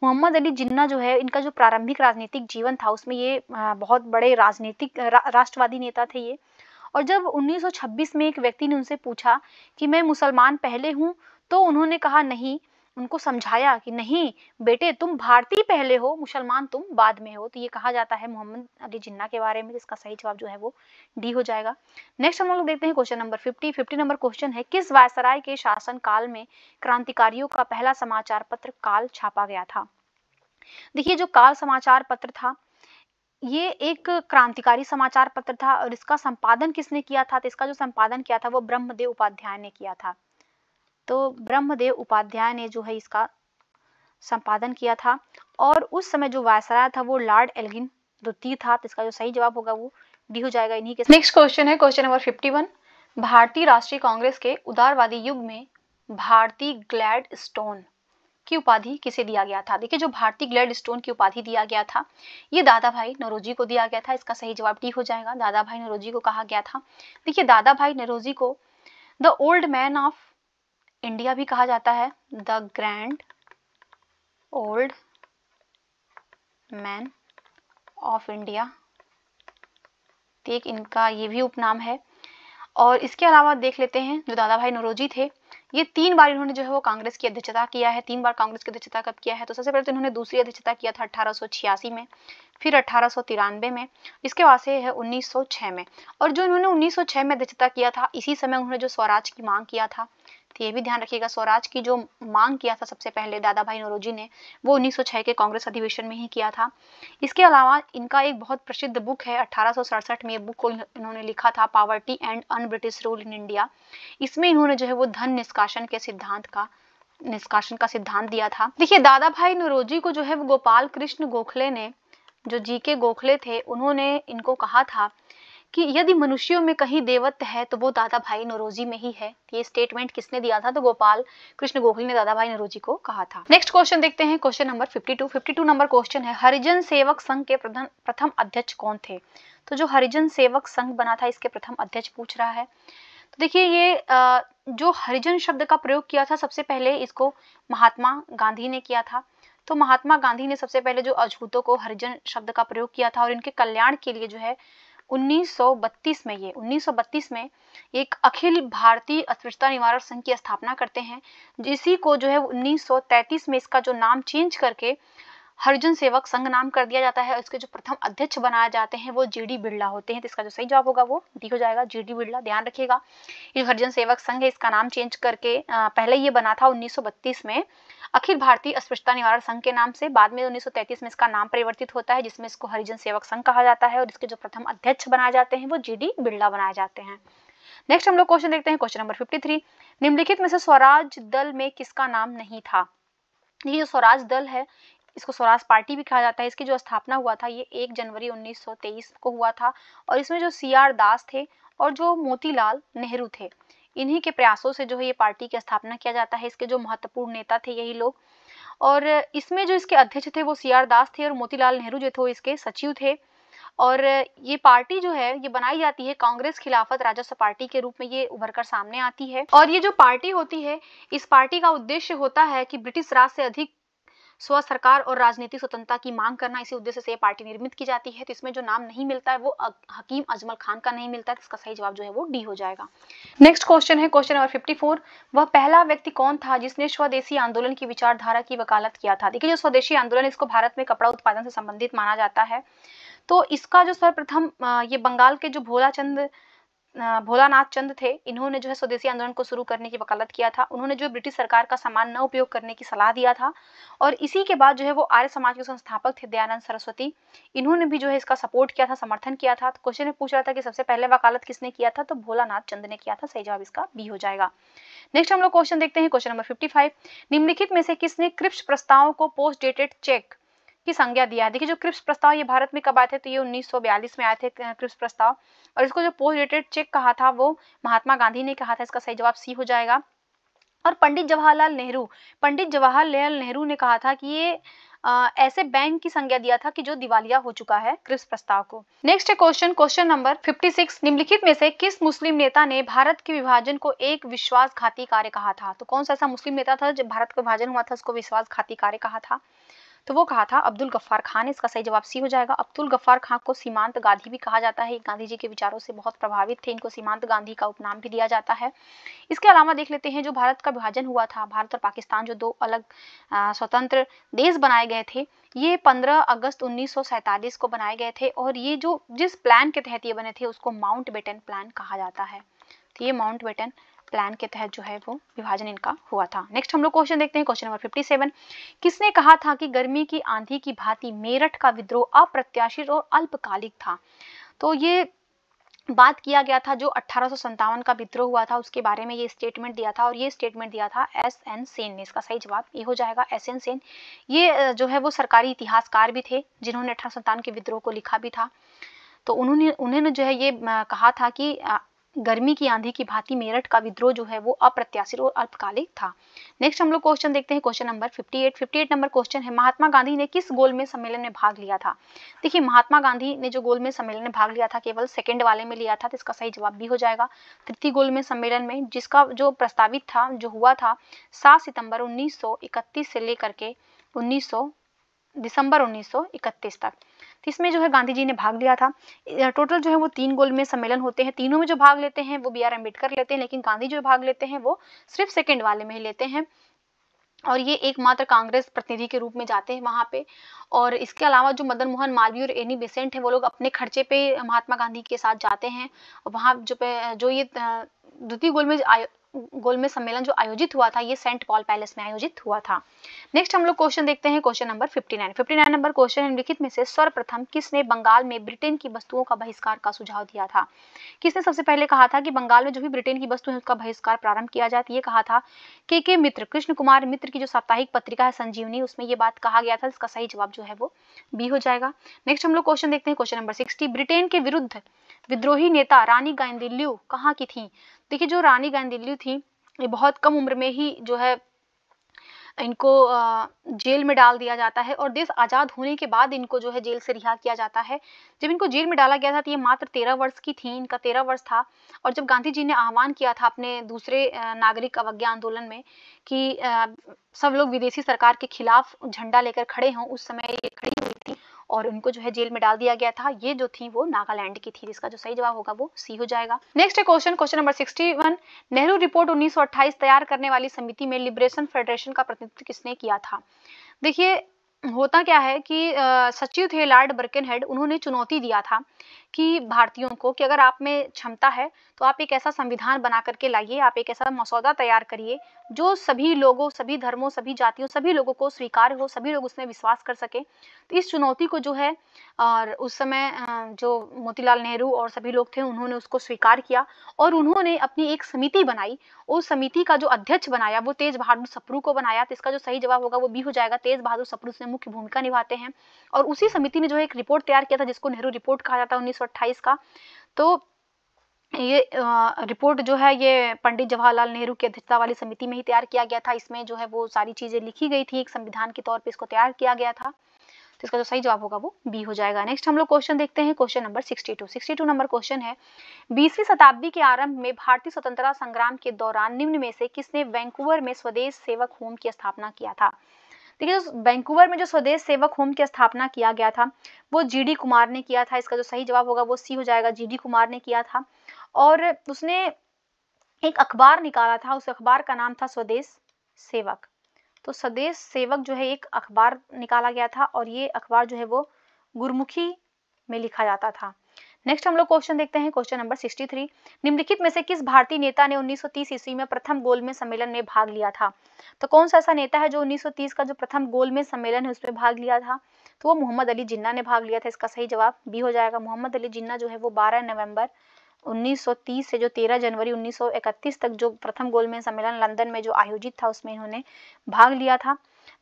मोहम्मद अली जिन्ना जो है इनका जो प्रारंभिक राजनीतिक जीवन था उसमें ये बहुत बड़े राजनीतिक रा, राष्ट्रवादी नेता थे ये और जब 1926 में एक व्यक्ति ने उनसे पूछा कि मैं मुसलमान पहले हूँ तो उन्होंने कहा नहीं उनको समझाया कि नहीं बेटे तुम भारतीय पहले हो मुसलमान तुम बाद में हो तो ये कहा जाता है मोहम्मद अली जिन्ना के बारे में जिसका सही जवाब जो है वो डी हो जाएगा नेक्स्ट हम लोग देखते हैं question number fifty fifty number question है किस वायसराय के शासन काल में क्रांतिकारियों का पहला समाचार पत्र काल छापा गया था देखिए जो काल समाचार पत्र था ये एक क्रांतिकारी समाचार पत्र था और इसका संपादन किसने किया था तो इसका जो संपादन किया था वो ब्रह्मदेव उपाध्याय ने किया था तो ब्रह्मदेव उपाध्याय ने जो है इसका संपादन किया था और उस समय जो वायसराय था वो लॉर्ड एल्गिन द्वितीय था तो इसका जो सही जवाब होगा वो डी हो जाएगा इन्हीं के नेक्स्ट क्वेश्चन है question number fifty one Bharatiya Rashtriya Congress के उदारवादी युग में भारतीय ग्लैड स्टोन की उपाधि किसे दिया गया था देखिए जो भारतीय ग्लैड स्टोन की उपाधि दिया गया था ये दादा भाई नरोजी को दिया गया था इसका सही जवाब डी हो जाएगा दादा भाई नरोजी को कहा गया था देखिए दादा भाई नरोजी को the old man of India भी कहा जाता है the grand old man of India एक इनका ये भी उपनाम है और इसके अलावा देख लेते हैं जो दादा भाई नरोजी थे ये तीन बार इन्होंने जो है वो कांग्रेस की अध्यक्षता किया है तीन बार कांग्रेस की अध्यक्षता कब किया है तो सबसे पहले तो इन्होंने दूसरी अध्यक्षता किया था अठारह में फिर अठारह में इसके बाद से है 1906 में और जो इन्होंने 1906 में अध्यक्षता किया था इसी समय उन्होंने जो स्वराज की मांग किया था तो ये भी ध्यान रखिएगा स्वराज की जो मांग किया था सबसे पहले दादा भाई नरोजी ने वो 1906 के कांग्रेस अधिवेशन में ही किया था इसके अलावा इनका एक बहुत प्रसिद्ध बुक है अठारह में ये बुक को इन्होंने लिखा था poverty and un British rule in India इसमें इन्होंने जो है वो धन निष्काशन के सिद्धांत का निष्काशन का सिद्धांत दिया था देखिए दादा भाई नरोजी को जो है वो गोपाल कृष्ण गोखले ने जो जी के गोखले थे उन्होंने इनको कहा था कि यदि मनुष्यों में कहीं देवत्व है तो वो दादा भाई नरोजी में ही है ये स्टेटमेंट किसने दिया था तो गोपाल कृष्ण गोखले ने दादा भाई नरोजी को कहा था नेक्स्ट क्वेश्चन देखते हैं क्वेश्चन नंबर 52 52 नंबर क्वेश्चन है हरिजन सेवक संघ के प्रथम अध्यक्ष कौन थे तो जो हरिजन सेवक संघ बना था इसके प्रथम अध्यक्ष पूछ रहा है तो देखिए ये जो हरिजन शब्द का प्रयोग किया था सबसे पहले इसको महात्मा गांधी ने किया था तो महात्मा गांधी ने सबसे पहले जो अजूतों को हरिजन शब्द का प्रयोग किया था और इनके कल्याण के लिए जो है 1932 में ये 1932 में एक अखिल भारतीय अस्पृश्यता निवारण संघ की स्थापना करते हैं इसी को जो है 1933 में इसका जो नाम चेंज करके हरिजन सेवक संघ नाम कर दिया जाता है इसके जो प्रथम अध्यक्ष बनाए जाते हैं वो जी डी बिरला होते हैं तो इसका जो सही जवाब होगा वो डी हो जाएगा जी डी बिरला ध्यान रखिएगा ये हरिजन सेवक संघ है इसका नाम चेंज करके पहले ये बना था 1932 में अखिल भारतीय अस्पृष्टता निवारण संघ के नाम से बाद में उन्नीस में इसका नाम परिवर्तित होता है जिसमें इसको हरिजन सेवक संघ कहा जाता है और इसके जो प्रथम अध्यक्ष बनाए जाते हैं वो जी डी बिरला बनाए जाते हैं नेक्स्ट हम लोग क्वेश्चन देखते हैं क्वेश्चन नंबर 53 निम्नलिखित में से स्वराज दल में किसका नाम नहीं था ये जो स्वराज दल है इसको स्वराज पार्टी भी कहा जाता है इसकी जो स्थापना हुआ था ये एक जनवरी 1923 को हुआ था और इसमें जो सी आर दास थे और जो मोतीलाल नेहरू थे इन्हीं के प्रयासों से जो है ये पार्टी की स्थापना किया जाता है इसके जो महत्वपूर्ण नेता थे यही लोग और इसमें जो इसके अध्यक्ष थे वो सी आर दास थे और मोतीलाल नेहरू जो थे वो इसके सचिव थे और ये पार्टी जो है ये बनाई जाती है कांग्रेस खिलाफत राजस्व पार्टी के रूप में ये उभर कर सामने आती है और ये जो पार्टी होती है इस पार्टी का उद्देश्य होता है कि ब्रिटिश राज से अधिक स्व सरकार और राजनीतिक स्वतंत्रता की मांग करना इसी उद्देश्य से पार्टी निर्मित की जाती है तो इसमें जो नाम नहीं मिलता है वो हकीम अजमल खान का नहीं मिलता है तो इसका सही जवाब जो है वो डी हो जाएगा नेक्स्ट क्वेश्चन है क्वेश्चन नंबर फिफ्टी वह पहला व्यक्ति कौन था जिसने स्वदेशी आंदोलन की विचारधारा की वकालत किया था देखिए जो स्वदेशी आंदोलन इसको भारत में कपड़ा उत्पादन से संबंधित माना जाता है तो इसका जो सर्वप्रथम ये बंगाल के जो भोलाचंद भोलानाथ चंद थे इन्होंने जो है स्वदेशी आंदोलन को शुरू करने की वकालत किया था उन्होंने जो ब्रिटिश सरकार का सामान न उपयोग करने की सलाह दिया था और इसी के बाद जो है वो आर्य समाज के संस्थापक थे दयानंद सरस्वती इन्होंने भी जो है इसका सपोर्ट किया था समर्थन किया था तो क्वेश्चन में पूछ रहा था कि सबसे पहले वकालत किसने किया था तो भोलानाथ चंद ने किया था सही जवाब इसका बी हो जाएगा नेक्स्ट हम लोग क्वेश्चन देखते हैं क्वेश्चन नंबर फिफ्टी निम्नलिखित में से किसने क्रिप्स प्रस्ताव को पोस्ट डेटेड चेक की संज्ञा दिया है देखिए जो क्रिप्स प्रस्ताव ये भारत में कब आए थे तो ये 1942 में आए थे क्रिप्स प्रस्ताव और इसको जो पोस्ट डेटेड चेक कहा था वो महात्मा गांधी ने कहा था इसका सही जवाब सी हो जाएगा और पंडित जवाहरलाल नेहरू पंडित जवाहरलाल नेहरू ने कहा था कि ये आ, ऐसे बैंक की संज्ञा दिया था कि जो दिवालिया हो चुका है क्रिप्स प्रस्ताव को नेक्स्ट क्वेश्चन क्वेश्चन नंबर 56 निम्नलिखित में से किस मुस्लिम नेता ने भारत के विभाजन को एक विश्वासघाती कार्य कहा था तो कौन सा ऐसा मुस्लिम नेता था जो भारत का विभाजन हुआ था उसको विश्वासघाती कार्य कहा था तो वो कहा था अब्दुल गफ्फार खान इसका सही जवाब सी हो जाएगा अब्दुल गफ्फार खान को सीमांत गांधी भी कहा जाता है गांधी जी के विचारों से बहुत प्रभावित थे इनको सीमांत गांधी का उपनाम भी दिया जाता है इसके अलावा देख लेते हैं जो भारत का विभाजन हुआ था भारत और पाकिस्तान जो दो अलग स्वतंत्र देश बनाए गए थे ये 15 अगस्त 1947 को बनाए गए थे और ये जो जिस प्लान के तहत ये बने थे उसको माउंट बेटन प्लान कहा जाता है तो ये माउंट बेटन प्लान के तहत जो है वो विभाजन इनका हुआ था नेक्स्ट हम लोग क्वेश्चन देखते हैं क्वेश्चन नंबर 57 किसने कहा था कि गर्मी की आंधी की भांति मेरठ का विद्रोह अप्रत्याशित और अल्पकालिक था तो ये बात किया गया था जो अठारह का विद्रोह हुआ था उसके बारे में ये स्टेटमेंट दिया था और ये स्टेटमेंट दिया था एस एन सेन ने इसका सही जवाब ये हो जाएगा एस एन सेन ये जो है वो सरकारी इतिहासकार भी थे जिन्होंने अठारह के विद्रोह को लिखा भी था तो उन्होंने उन्होंने जो है ये कहा था कि गर्मी की आंधी की भांति मेरठ का विद्रोह जो है वो अप्रत्याशित और अल्पकालिक था नेक्स्ट हम लोग क्वेश्चन देखते हैं क्वेश्चन नंबर 58 58 नंबर क्वेश्चन है महात्मा गांधी ने किस गोल में सम्मेलन में भाग लिया था देखिए महात्मा गांधी ने जो गोल में सम्मेलन में भाग लिया था केवल सेकंड वाले में लिया था तो इसका सही जवाब भी हो जाएगा तृतीय गोल में सम्मेलन में जिसका जो प्रस्तावित था जो हुआ था सात सितंबर उन्नीस से लेकर के उन्नीस दिसंबर 1931 तक तो इसमें जो है गांधी जी ने भाग लिया था टोटल जो है वो तीन गोल में सम्मेलन होते हैं तीनों में जो भाग लेते हैं वो बी आर अम्बेडकर लेते हैं लेकिन गांधी जो भाग लेते हैं वो सिर्फ सेकेंड वाले में ही लेते हैं और ये एकमात्र कांग्रेस प्रतिनिधि के रूप में जाते हैं वहाँ पे और इसके अलावा जो मदन मोहन मालवीय और एनी बेसेंट e हैं वो लोग अपने खर्चे पे महात्मा गांधी के साथ जाते हैं और वहाँ जो पे जो ये द्वितीय गोल में गोलमेज सम्मेलन जो आयोजित हुआ था ये सेंट पॉल पैलेस में आयोजित हुआ था नेक्स्ट हम लोग क्वेश्चन देखते हैं क्वेश्चन नंबर 59 59 नंबर क्वेश्चन निम्नलिखित में से सर्वप्रथम किसने बंगाल में ब्रिटेन की वस्तुओं का बहिष्कार का सुझाव दिया था किसने सबसे पहले कहा था कि बंगाल में जो भी ब्रिटेन की वस्तु है उसका बहिष्कार प्रारंभ किया जाए तो ये कहा था के के मित्र कृष्ण कुमार मित्र की जो साप्ताहिक पत्रिका है संजीवनी उसमें ये बात कहा गया था इसका सही जवाब जो है वो बी हो जाएगा नेक्स्ट हम लोग क्वेश्चन देखते हैं क्वेश्चन नंबर सिक्सटी ब्रिटेन के विरुद्ध विद्रोही नेता रानी गांधी ल्यू कहाँ की थी देखिए जो रानी गांधी थी ये बहुत कम उम्र में ही जो है इनको जेल में डाल दिया जाता है और देश आज़ाद होने के बाद इनको जो है जेल से रिहा किया जाता है जब इनको जेल में डाला गया था तो ये मात्र तेरह वर्ष की थी इनका तेरह वर्ष था और जब गांधी जी ने आह्वान किया था अपने दूसरे नागरिक अवज्ञा आंदोलन में कि सब लोग विदेशी सरकार के खिलाफ झंडा लेकर खड़े हों उस समय ये खड़ी हुई थी और उनको जो है जेल में डाल दिया गया था ये जो थी वो नागालैंड की थी जिसका जो सही जवाब होगा वो सी हो जाएगा नेक्स्ट है question question number sixty Nehru report उन्नीस तैयार करने वाली समिति में लिबरेशन फेडरेशन का प्रतिनिधित्व किसने किया था देखिए होता क्या है कि सचिव थे लॉर्ड बर्केनहेड उन्होंने चुनौती दिया था कि भारतीयों को कि अगर आप में क्षमता है तो आप एक ऐसा संविधान बना करके लाइए आप एक ऐसा मसौदा तैयार करिए जो सभी लोगों सभी धर्मों सभी जातियों सभी लोगों को स्वीकार हो सभी लोग उसमें विश्वास कर सके तो इस चुनौती को जो है और उस समय जो मोतीलाल नेहरू और सभी लोग थे उन्होंने उसको स्वीकार किया और उन्होंने अपनी एक समिति बनाई उस समिति का जो अध्यक्ष बनाया वो तेज बहादुर सप्रू को बनाया तो इसका जो सही जवाब होगा वो बी हो जाएगा तेज बहादुर सप्रू से मुख्य भूमिका निभाते हैं और उसी समिति ने जो एक रिपोर्ट तैयार किया था जिसको नेहरू रिपोर्ट कहा जाता है उन्नीस 1928 का तो ये रिपोर्ट जो है ये पंडित जवाहरलाल नेहरू की अध्यक्षता वाली समिति में ही तैयार किया गया था इसमें जो है वो सारी चीज़ें लिखी गई थी एक संविधान के तौर पर इसको तैयार किया गया था तो इसका जो सही जवाब होगा वो बी हो जाएगा नेक्स्ट हम लोग क्वेश्चन देखते हैं क्वेश्चन नंबर 62 62 नंबर क्वेश्चन है बीसवीं शताब्दी के आरंभ में भारतीय स्वतंत्रता संग्राम के दौरान निम्न में से किसने वैंकूवर में स्वदेश सेवक होम की स्थापना किया था देखिए वैंकूवर में जो स्वदेश सेवक होम की स्थापना किया गया था वो जीडी कुमार ने किया था इसका जो सही जवाब होगा वो सी हो जाएगा जीडी कुमार ने किया था और उसने एक अखबार निकाला था उस अखबार का नाम था स्वदेश सेवक तो स्वदेश सेवक जो है एक अखबार निकाला गया था और ये अखबार जो है वो गुरमुखी में लिखा जाता था नेक्स्ट हम लोग क्वेश्चन देखते हैं क्वेश्चन नंबर 63 निम्नलिखित में से किस भारतीय नेता ने 1930 ईस्वी में प्रथम में सम्मेलन में भाग लिया था तो कौन सा ऐसा नेता है जो 1930 का जो प्रथम गोलमेज सम्मेलन है उसमें भाग लिया था तो वो मोहम्मद अली जिन्ना ने भाग लिया था इसका सही जवाब बी हो जाएगा मोहम्मद अली जिन्ना जो है वो बारह नवम्बर 1930 से जो 13 जनवरी 1931 तक जो प्रथम गोलमेज सम्मेलन लंदन में जो आयोजित था उसमें इन्होंने भाग लिया था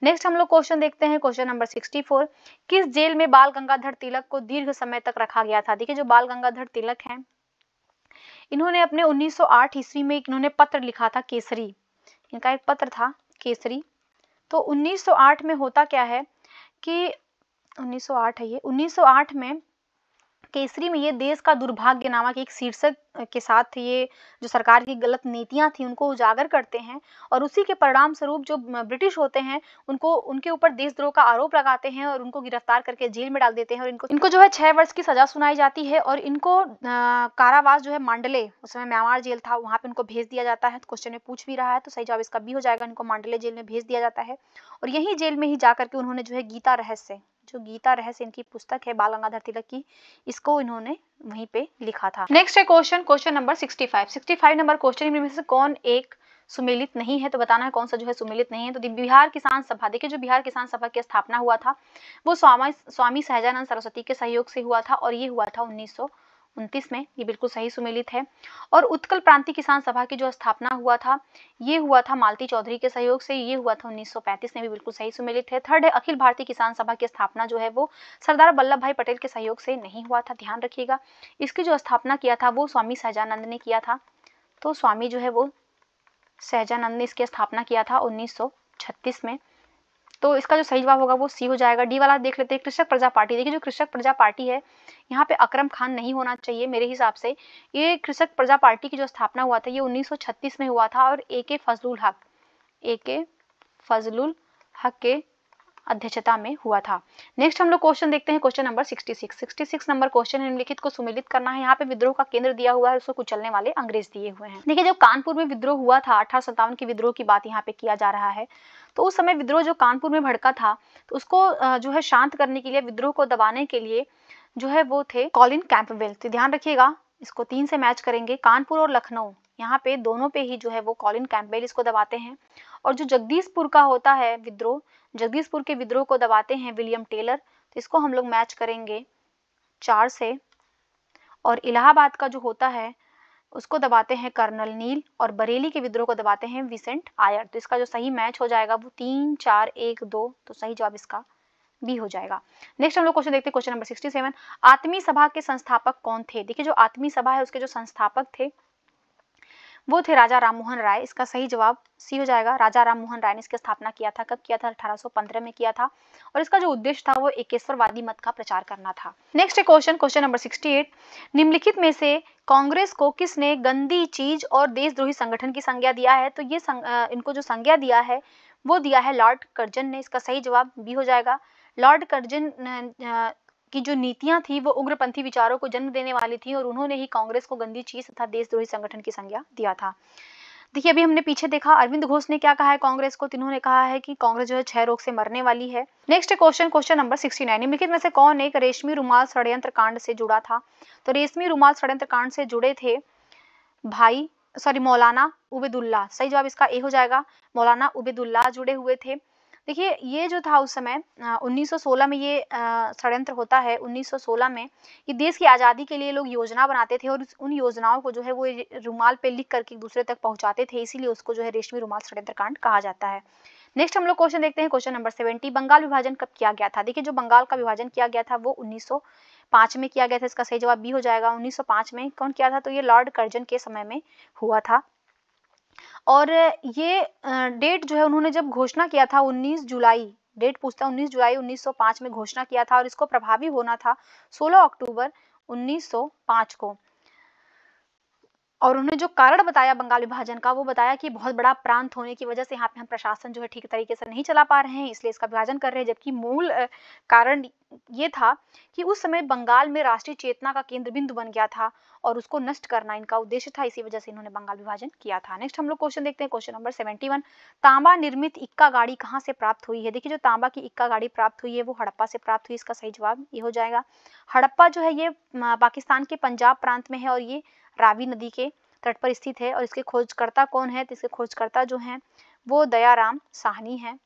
नेक्स्ट हम लोग क्वेश्चन देखते हैं क्वेश्चन नंबर 64 किस जेल में बाल गंगाधर तिलक को दीर्घ समय तक रखा गया था देखिए जो बाल गंगाधर तिलक हैं इन्होंने अपने 1908 ईस्वी में इन्होंने पत्र लिखा था केसरी इनका एक पत्र था केसरी तो 1908 में होता क्या है कि 1908 है ये 1908 में केसरी में ये देश का दुर्भाग्य नामक एक शीर्षक के साथ ये जो सरकार की गलत नीतियां थी उनको उजागर करते हैं और उसी के परिणाम स्वरूप जो ब्रिटिश होते हैं उनको उनके ऊपर देशद्रोह का आरोप लगाते हैं और उनको गिरफ्तार करके जेल में डाल देते हैं और इनको इनको जो है छः वर्ष की सजा सुनाई जाती है और इनको कारावास जो है मांडले उस समय म्यांमार जेल था वहाँ पर इनको भेज दिया जाता है तो क्वेश्चन में पूछ भी रहा है तो सही जवाब इसका भी हो जाएगा इनको मांडले जेल में भेज दिया जाता है और यही जेल में ही जा करके उन्होंने जो है गीता रहस्य जो गीता रहस्य इनकी पुस्तक है बाल गंगाधर तिलक की इसको इन्होंने वहीं पे लिखा था नेक्स्ट है question question number 65 65 number question से कौन एक सुमेलित नहीं है तो बताना है कौन सा जो है सुमेलित नहीं है तो बिहार किसान सभा देखिए जो बिहार किसान सभा की स्थापना हुआ था वो स्वामी स्वामी सहजानंद सरस्वती के सहयोग से हुआ था और ये हुआ था उन्नीस 1929 में ये बिल्कुल सही सुमेलित है और उत्कल प्रांति किसान सभा की जो स्थापना हुआ था ये हुआ था मालती चौधरी के सहयोग से ये हुआ था 1935 में भी बिल्कुल सही सुमेलित है थर्ड है अखिल भारतीय किसान सभा की स्थापना जो है वो सरदार वल्लभ भाई पटेल के सहयोग से नहीं हुआ था ध्यान रखिएगा इसकी जो स्थापना किया था वो स्वामी सहजानंद ने किया था तो स्वामी जो है वो सहजानंद ने इसकी स्थापना किया था उन्नीस में तो इसका जो सही जवाब होगा वो सी हो जाएगा डी वाला देख लेते हैं कृषक प्रजा पार्टी देखिए जो कृषक प्रजा पार्टी है यहाँ पे अक्रम खान नहीं होना चाहिए मेरे हिसाब से ये कृषक प्रजा पार्टी की जो स्थापना हुआ था ये उन्नीस में हुआ था और ए के फजलुल हक ए के फजलुल हक के अध्यक्षता में हुआ था नेक्स्ट हम लोग क्वेश्चन देखते हैं क्वेश्चन नंबर 66 66 नंबर क्वेश्चन निम्नलिखित को सुमिलित करना है यहाँ पे विद्रोह का केंद्र दिया हुआ है उसको कुचलने वाले अंग्रेज दिए हुए हैं देखिए जब कानपुर में विद्रोह हुआ था अठारह के विद्रोह की बात यहाँ पे किया जा रहा है तो उस समय विद्रोह जो कानपुर में भड़का था तो उसको जो है शांत करने के लिए विद्रोह को दबाने के लिए जो है वो थे कॉलिन कैंपवेल तो ध्यान रखिएगा इसको तीन से मैच करेंगे कानपुर और लखनऊ यहाँ पे दोनों पे ही जो है वो कॉलिन कैम्पेल इसको दबाते हैं और जो जगदीशपुर का होता है विद्रोह जगदीशपुर के विद्रोह को दबाते हैं विलियम टेलर तो इसको हम लोग मैच करेंगे चार से और इलाहाबाद का जो होता है उसको दबाते हैं कर्नल नील और बरेली के विद्रोह को दबाते हैं विसेंट आयर तो इसका जो सही मैच हो जाएगा वो तीन चार एक दो तो सही जवाब इसका भी हो जाएगा नेक्स्ट हम लोग क्वेश्चन देखते हैं question number sixty seven Atmiya Sabha के संस्थापक कौन थे देखिए जो आत्मी सभा है उसके जो संस्थापक थे वो थे राजा राममोहन राय इसका सही जवाब सी हो जाएगा राजा राममोहन राय ने इसकी स्थापना किया था कब किया था 1815 में किया था और इसका जो उद्देश्य था वो एकेश्वरवादी मत का प्रचार करना था नेक्स्ट क्वेश्चन क्वेश्चन नंबर 68 निम्नलिखित में से कांग्रेस को किसने गंदी चीज और देशद्रोही संगठन की संज्ञा दिया है तो ये संग, इनको जो संज्ञा दिया है वो दिया है लॉर्ड कर्जन ने इसका सही जवाब बी हो जाएगा लॉर्ड कर्जन की जो नीतियां थी वो उग्रपंथी विचारों को जन्म देने वाली थी और उन्होंने ही कांग्रेस को गंदी चीज तथा देशद्रोही संगठन की संज्ञा दिया था देखिए अभी हमने पीछे देखा अरविंद घोष ने क्या कहा है कांग्रेस को इन्होंने कहा है कि कांग्रेस जो है छह रोग से मरने वाली है next question question number sixty nine निम्नलिखित में से कौन एक रेशमी रुमाल षड्यंत्र कांड से जुड़ा था तो रेशमी रुमाल षड्यंत्र कांड से जुड़े थे भाई सॉरी मौलाना उबेदुल्ला सही जवाब इसका ए हो जाएगा मौलाना उबेदुल्ला जुड़े हुए थे देखिए ये जो था उस समय 1916 में ये षडयंत्र होता है 1916 में कि देश की आज़ादी के लिए लोग योजना बनाते थे और उन योजनाओं को जो है वो रुमाल पे लिख करके एक दूसरे तक पहुंचाते थे इसीलिए उसको जो है रेशमी रुमाल षडयंत्र कांड कहा जाता है नेक्स्ट हम लोग क्वेश्चन देखते हैं क्वेश्चन नंबर सेवेंटी बंगाल विभाजन कब किया गया था देखिए जो बंगाल का विभाजन किया गया था वो उन्नीस पांच में किया गया था इसका सही जवाब बी हो जाएगा 1905 में कौन किया था तो ये लॉर्ड कर्जन के समय में हुआ था और ये डेट जो है उन्होंने जब घोषणा किया था 19 जुलाई डेट पूछता है 19 जुलाई 1905 में घोषणा किया था और इसको प्रभावी होना था 16 अक्टूबर 1905 को और उन्होंने जो कारण बताया बंगाल विभाजन का वो बताया कि बहुत बड़ा प्रांत होने की वजह से यहाँ पे हम प्रशासन जो है ठीक तरीके से नहीं चला पा रहे हैं इसलिए इसका विभाजन कर रहे हैं जबकि मूल कारण ये था कि उस समय बंगाल में राष्ट्रीय चेतना का केंद्र बिंदु बन गया था और उसको नष्ट करना इनका उद्देश्य था इसी वजह से इन्होंने बंगाल विभाजन किया था नेक्स्ट हम लोग क्वेश्चन देखते हैं क्वेश्चन नंबर सेवेंटी वन तांबा निर्मित इक्का गाड़ी कहाँ से प्राप्त हुई है देखिए जो तांबा की इक्का गाड़ी प्राप्त हुई है वो हड़प्पा से प्राप्त हुई इसका सही जवाब ये हो जाएगा हड़प्पा जो है ये पाकिस्तान के पंजाब प्रांत में है और ये रावी नदी के तट पर स्थित है और इसके खोजकर्ता कौन है तो इसके खोजकर्ता जो हैं वो दयाराम साहनी हैं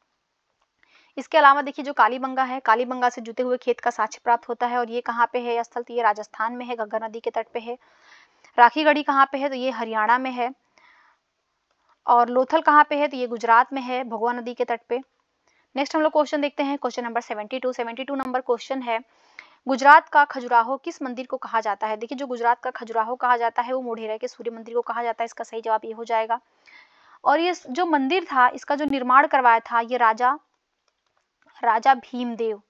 इसके अलावा देखिए जो कालीबंगा है कालीबंगा से जुटे हुए खेत का साक्ष्य प्राप्त होता है और ये कहाँ पे है यह स्थल तो ये राजस्थान में है गंगा नदी के तट पे है राखी गढ़ी कहाँ पे है तो ये हरियाणा में है और लोथल कहाँ पे है तो ये गुजरात में है भगवा नदी के तट पे नेक्स्ट हम लोग क्वेश्चन देखते हैं question number seventy two seventy two number question है गुजरात का खजुराहो किस मंदिर को कहा जाता है देखिए जो गुजरात का खजुराहो कहा जाता है वो मोढेरा के सूर्य मंदिर को कहा जाता है इसका सही जवाब ये हो जाएगा और ये जो मंदिर था इसका जो निर्माण करवाया था ये राजा राजा भीमदेव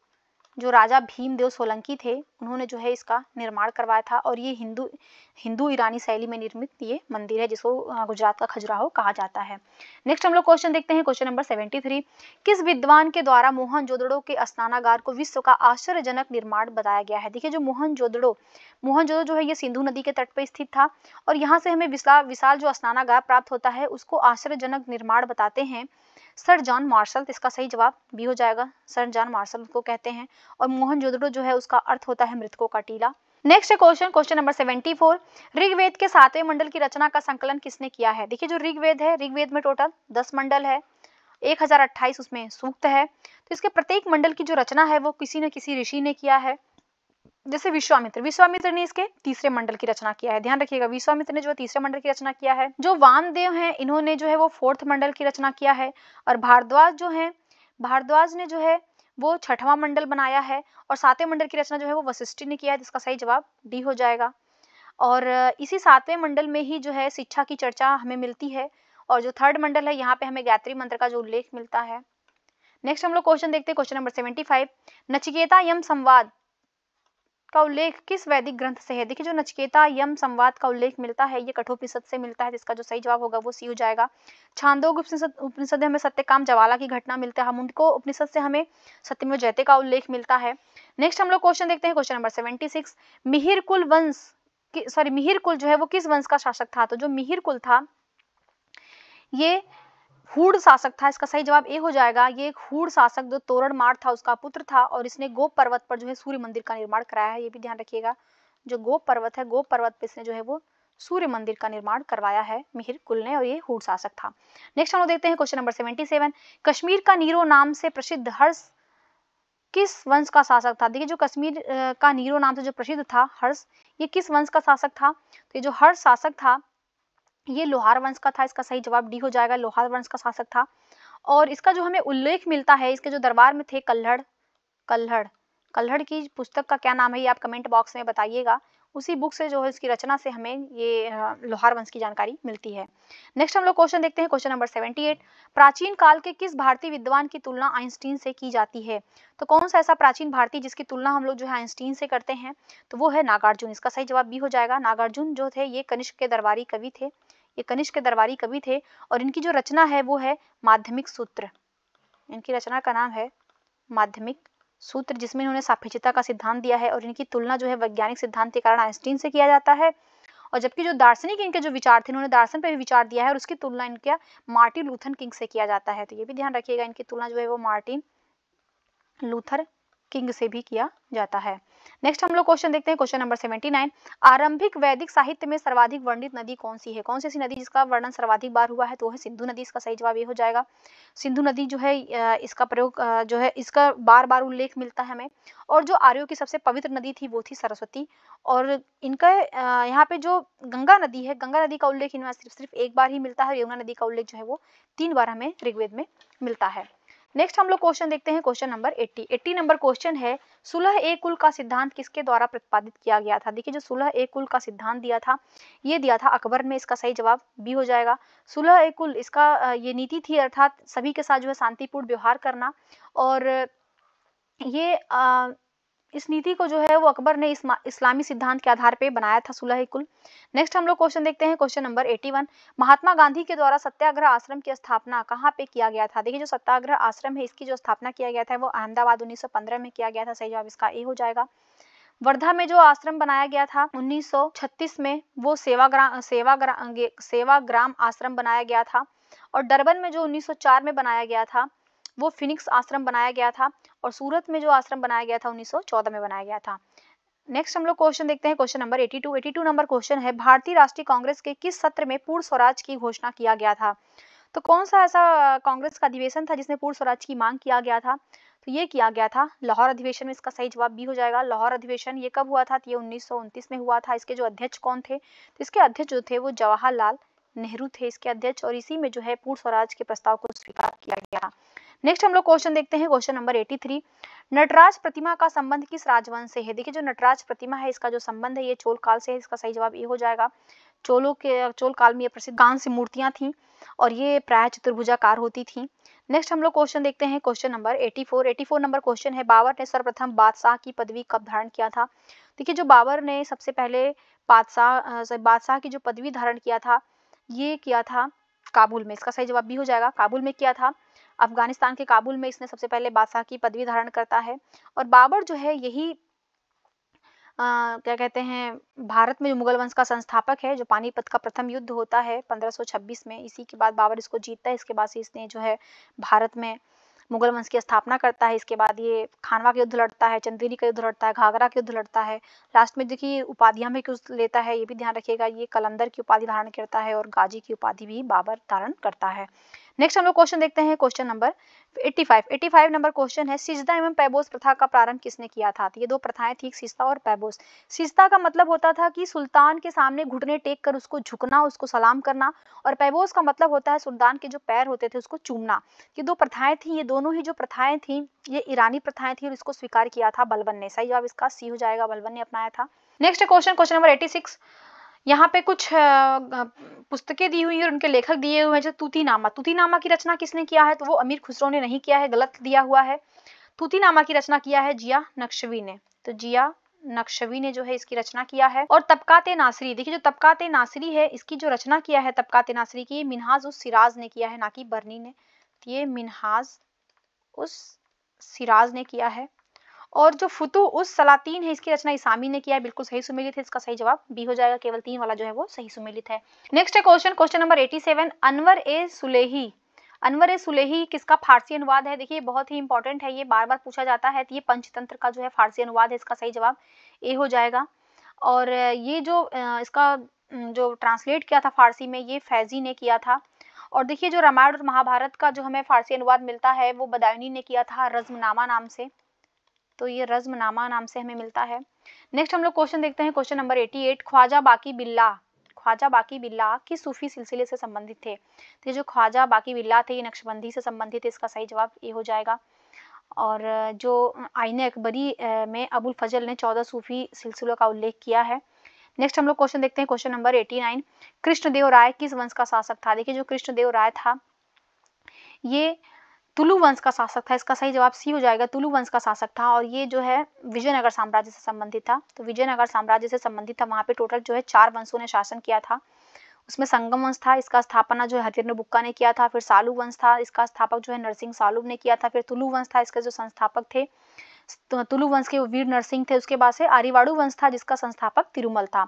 जो राजा भीमदेव सोलंकी थे उन्होंने जो है इसका निर्माण करवाया था और ये हिंदू हिंदू ईरानी शैली में निर्मित ये मंदिर है जिसको गुजरात का खजुराहो कहा जाता है नेक्स्ट हम लोग क्वेश्चन देखते हैं क्वेश्चन नंबर सेवेंटी थ्री किस विद्वान के द्वारा मोहन जोदड़ो के स्नानागार को विश्व का आश्चर्यजनक निर्माण बताया गया है देखिये जो मोहन जोदड़ो मोहन जोदड़ो जो है ये सिंधु नदी के तट पर स्थित था और यहाँ से हमें विशाल विशाल जो स्नानागार प्राप्त होता है उसको आश्चर्यजनक निर्माण बताते हैं सर जॉन मार्शल तो इसका सही जवाब भी हो जाएगा सर जॉन मार्शल को कहते हैं और मोहन जोदड़ो जो है उसका अर्थ होता है मृतकों का टीला नेक्स्ट है question question number seventy four Rigveda के सातवें मंडल की रचना का संकलन किसने किया है देखिए जो ऋग्वेद है ऋग्वेद में टोटल दस मंडल है एक हजार अट्ठाईस उसमें सूक्त है तो इसके प्रत्येक मंडल की जो रचना है वो किसी न किसी ऋषि ने किया है जैसे विश्वामित्र विश्वामित्र ने इसके तीसरे मंडल की रचना किया है ध्यान रखिएगा विश्वामित्र ने जो तीसरे मंडल की रचना किया है जो वामदेव हैं इन्होंने जो है वो फोर्थ मंडल की रचना किया है और भारद्वाज जो है भारद्वाज ने जो है वो छठवां मंडल बनाया है और सातवें मंडल की रचना जो है वो वशिष्ठ ने किया है जिसका सही जवाब डी हो जाएगा और इसी सातवें मंडल में ही जो है शिक्षा की चर्चा हमें मिलती है और जो थर्ड मंडल है यहाँ पे हमें गायत्री मंत्र का जो उल्लेख मिलता है नेक्स्ट हम लोग क्वेश्चन देखते हैं question number seventy five Nachiketa Yama संवाद का उल्लेख किस वैदिक ग्रंथ से है देखिए जो नचकेता यम संवाद का उल्लेख मिलता है ये कठोपनिषद से मिलता है जिसका जो सही जवाब होगा वो सी हो जाएगा छांदोग उपनिषद उपनिषद में हमें सत्यकाम जवाला की घटना मिलता है हमको उपनिषद से हमें सत्यमेव जयते का उल्लेख मिलता है नेक्स्ट हम लोग क्वेश्चन देखते हैं question number seventy six Mihirakula वंश सॉरी मिहिर कुल जो है वो किस वंश का शासक था तो जो मिहिर कुल था ये हुड शासक था इसका सही जवाब ए हो जाएगा ये एक हुड शासक जो मार था उसका पुत्र था और इसने गोप पर्वत पर जो है सूर्य मंदिर का निर्माण कराया है ये भी ध्यान रखिएगा जो गोप पर्वत है गोप पर्वत पर इसने जो है वो सूर्य मंदिर का निर्माण करवाया है मिहिर कुल ने और ये हुड शासक था नेक्स्ट हम लोग देखते हैं question number seventy seven Kashmir का नीरो नाम से प्रसिद्ध हर्ष किस वंश का शासक था देखिए जो कश्मीर का नीरो नाम से जो प्रसिद्ध था हर्ष ये किस वंश का शासक था तो ये जो हर्ष शासक था ये लोहार वंश का था इसका सही जवाब डी हो जाएगा लोहार वंश का शासक था और इसका जो हमें उल्लेख मिलता है इसके जो दरबार में थे कल्हड़ कल्हड़ कल्हड़ की पुस्तक का क्या नाम है ये आप कमेंट बॉक्स में बताइएगा उसी बुक से जो है इसकी रचना से हमें ये लोहार वंश की जानकारी मिलती है नेक्स्ट हम लोग क्वेश्चन देखते हैं क्वेश्चन नंबर 78 प्राचीन काल के किस भारतीय विद्वान की तुलना आइंस्टीन से की जाती है तो कौन सा ऐसा प्राचीन भारतीय जिसकी तुलना हम लोग जो है आइंस्टीन से करते हैं तो वो है नागार्जुन इसका सही जवाब बी हो जाएगा नागार्जुन जो थे ये कनिष्क के दरबारी कवि थे ये कनिष्क के दरबारी कवि थे और इनकी जो रचना है वो है माध्यमिक सूत्र इनकी रचना का नाम है माध्यमिक सूत्र जिसमें इन्होंने सापेक्षता का सिद्धांत दिया है और इनकी तुलना जो है वैज्ञानिक सिद्धांत के कारण आइंस्टीन से किया जाता है और जबकि जो दार्शनिक इनके जो विचार थे उन्होंने दार्शन पर भी विचार दिया है और उसकी तुलना इनका मार्टिन लूथन किंग से किया जाता है तो ये भी ध्यान रखिएगा इनकी तुलना जो है वो मार्टिन लूथर किंग से भी किया जाता है नेक्स्ट हम लोग क्वेश्चन देखते हैं क्वेश्चन नंबर सेवेंटी नाइन आरंभिक वैदिक साहित्य में सर्वाधिक वर्णित नदी कौन सी है कौन सी ऐसी नदी जिसका वर्णन सर्वाधिक बार हुआ है तो है सिंधु नदी इसका सही जवाब ये हो जाएगा सिंधु नदी जो है इसका प्रयोग जो है इसका बार बार उल्लेख मिलता है हमें और जो आर्यो की सबसे पवित्र नदी थी वो थी सरस्वती और इनका यहाँ पे जो गंगा नदी है गंगा नदी का उल्लेख इनमें सिर्फ सिर्फ एक बार ही मिलता है यमुना नदी का उल्लेख जो है वो तीन बार हमें ऋग्वेद में मिलता है नेक्स्ट हम लोग क्वेश्चन देखते हैं क्वेश्चन नंबर 80 80 नंबर क्वेश्चन है सुलह ए कुल का सिद्धांत किसके द्वारा प्रतिपादित किया गया था देखिए जो सुलह ए कुल का सिद्धांत दिया था ये दिया था अकबर में इसका सही जवाब बी हो जाएगा सुलह ए कुल इसका ये नीति थी अर्थात सभी के साथ जो है शांतिपूर्ण व्यवहार करना और ये आ, इस नीति को जो है वो अकबर ने इस्लामी सिद्धांत के आधार पर बनाया था सुलह कुल नेक्स्ट हम लोग क्वेश्चन देखते हैं क्वेश्चन नंबर 81 महात्मा गांधी के द्वारा सत्याग्रह आश्रम की स्थापना कहाँ पे किया गया था देखिए जो सत्याग्रह आश्रम है इसकी जो स्थापना किया गया था वो अहमदाबाद उन्नीस में किया गया था सही जवाब इसका ए हो जाएगा वर्धा में जो आश्रम बनाया गया था 1936 में वो सेवाग्राम सेवाग्राम सेवाग्राम आश्रम बनाया गया था और डरबन में जो 1904 में बनाया गया था वो फिनिक्स आश्रम बनाया गया था और सूरत में जो आश्रम बनाया गया था 1914 में बनाया गया था नेक्स्ट हम लोग क्वेश्चन देखते हैं क्वेश्चन नंबर 82 82 नंबर क्वेश्चन है भारतीय राष्ट्रीय कांग्रेस के किस सत्र में पूर्ण स्वराज की घोषणा किया गया था तो कौन सा ऐसा कांग्रेस का अधिवेशन था जिसमें पूर्ण स्वराज की मांग किया गया था तो ये किया गया था लाहौर अधिवेशन में इसका सही जवाब भी हो जाएगा लाहौर अधिवेशन ये कब हुआ था तो ये उन्नीस में हुआ था इसके जो अध्यक्ष कौन थे तो इसके अध्यक्ष जो थे वो जवाहरलाल नेहरू थे इसके अध्यक्ष और इसी में जो है पूर्ण स्वराज के प्रस्ताव को स्वीकार किया गया नेक्स्ट हम लोग क्वेश्चन देखते हैं क्वेश्चन नंबर 83 नटराज प्रतिमा का संबंध किस राजवंश से है देखिए जो नटराज प्रतिमा है इसका जो संबंध है ये चोल काल से है इसका सही जवाब ये हो जाएगा चोलों के चोल काल में ये प्रसिद्ध गांव से मूर्तियां थी और ये प्राय चतुर्भुजाकार होती थी नेक्स्ट हम लोग क्वेश्चन देखते हैं क्वेश्चन नंबर 84 84 नंबर क्वेश्चन है बाबर ने सर्वप्रथम बादशाह की पदवी कब धारण किया था देखिए जो बाबर ने सबसे पहले बादशाह बादशाह की जो पदवी धारण किया था ये किया था काबुल में इसका सही जवाब भी हो जाएगा काबुल में किया था अफगानिस्तान के काबुल में इसने सबसे पहले बादशाह की पदवी धारण करता है और बाबर जो है यही आ, क्या कहते हैं भारत में जो मुगल वंश का संस्थापक है जो पानीपत का प्रथम युद्ध होता है 1526 में इसी के बाद बाबर इसको जीतता है इसके बाद से इसने जो है भारत में मुगल वंश की स्थापना करता है इसके बाद ये खानवा का युद्ध लड़ता है चंदेरी का युद्ध लड़ता है घाघरा का युद्ध लड़ता है लास्ट में देखिए उपाधियां भी कुछ लेता है ये भी ध्यान रखिएगा ये कलंदर की उपाधि धारण करता है और गाजी की उपाधि भी बाबर धारण करता है नेक्स्ट हम लोग क्वेश्चन देखते हैं क्वेश्चन नंबर 85 85 नंबर क्वेश्चन है सिजदा एवं पैबोस प्रथा का प्रारंभ किसने किया था तो ये दो प्रथाएं थी सिजदा और पैबोस सिजदा का मतलब होता था कि सुल्तान के सामने घुटने टेक कर उसको झुकना उसको सलाम करना और पैबोस का मतलब होता है सुल्तान के जो पैर होते थे उसको चूमना ये दो प्रथाएं थी ये दोनों ही जो प्रथाएं थी ये ईरानी प्रथाएं थी और इसको स्वीकार किया था बलवन ने सही जवाब इसका सी हो जाएगा बलबन ने अपनाया था next question question number eighty यहाँ पे कुछ पुस्तकें दी हुई हैं और उनके लेखक दिए हुए हैं जो तूतीनामा तूतीनामा की रचना किसने किया है तो वो अमीर खुसरो ने नहीं किया है गलत दिया हुआ है तूतीनामा की रचना किया है जिया नक्शवी ने तो जिया नक्शवी ने जो है इसकी रचना किया है और तबकाते नासरी देखिए जो तबकाते नासरी है इसकी जो रचना किया है तबकाते नासरी की मिनहाज उस सिराज ने किया है ना कि बर्नी ने तो ये मिनहाज उस सिराज ने किया है और जो फुतु उस सलातीन है इसकी रचना इसामी ने किया है बिल्कुल सही सुमिलित है इसका सही जवाब बी हो जाएगा केवल तीन वाला जो है वो सही सुमिलित है नेक्स्ट है question question number eighty seven Anwar e Suhaili Anwar e Suhaili किसका फारसी अनुवाद है देखिए बहुत ही इंपॉर्टेंट है ये बार बार पूछा जाता है तो ये पंचतंत्र का जो है फारसी अनुवाद है इसका सही जवाब ए हो जाएगा और ये जो इसका जो ट्रांसलेट किया था फारसी में ये फैजी ने किया था और देखिए जो रामायण और महाभारत का जो हमें फारसी अनुवाद मिलता है वो बदायूनी ने किया था रज्मनामा नाम से तो ये रजमनामा नाम से हमें मिलता है नेक्स्ट हम लोग क्वेश्चन देखते हैं क्वेश्चन नंबर 88 ख्वाजा बाकी बिल्ला ख्वाजा बाकी बिल्ला किस सूफी सिलसिले से संबंधित थे तो जो ख्वाजा बाकी बिल्ला थे ये नक्शबंदी से संबंधित थे इसका सही जवाब ये हो जाएगा और जो आईने अकबरी में अबुल फजल ने चौदह सूफी सिलसिलों का उल्लेख किया है नेक्स्ट हम लोग क्वेश्चन देखते हैं क्वेश्चन नंबर 89 कृष्णदेव राय किस वंश का शासक था देखिए जो कृष्णदेव राय था ये तुलु वंश का शासक था इसका सही जवाब सी हो जाएगा तुलु वंश का शासक था और ये जो है विजयनगर साम्राज्य से संबंधित था तो विजयनगर साम्राज्य से संबंधित था वहाँ पे टोटल जो है चार वंशों ने शासन किया था उसमें संगम वंश था इसका स्थापना जो है हरिहर बुक्का ने किया था फिर सालु वंश था इसका स्थापक जो है नरसिंह सालूब ने किया था फिर तुलु वंश था इसके जो संस्थापक थे तो तुलु वंश के वीर नरसिंह थे उसके बाद से आरिवाड़ू वंश था जिसका संस्थापक तिरुमल था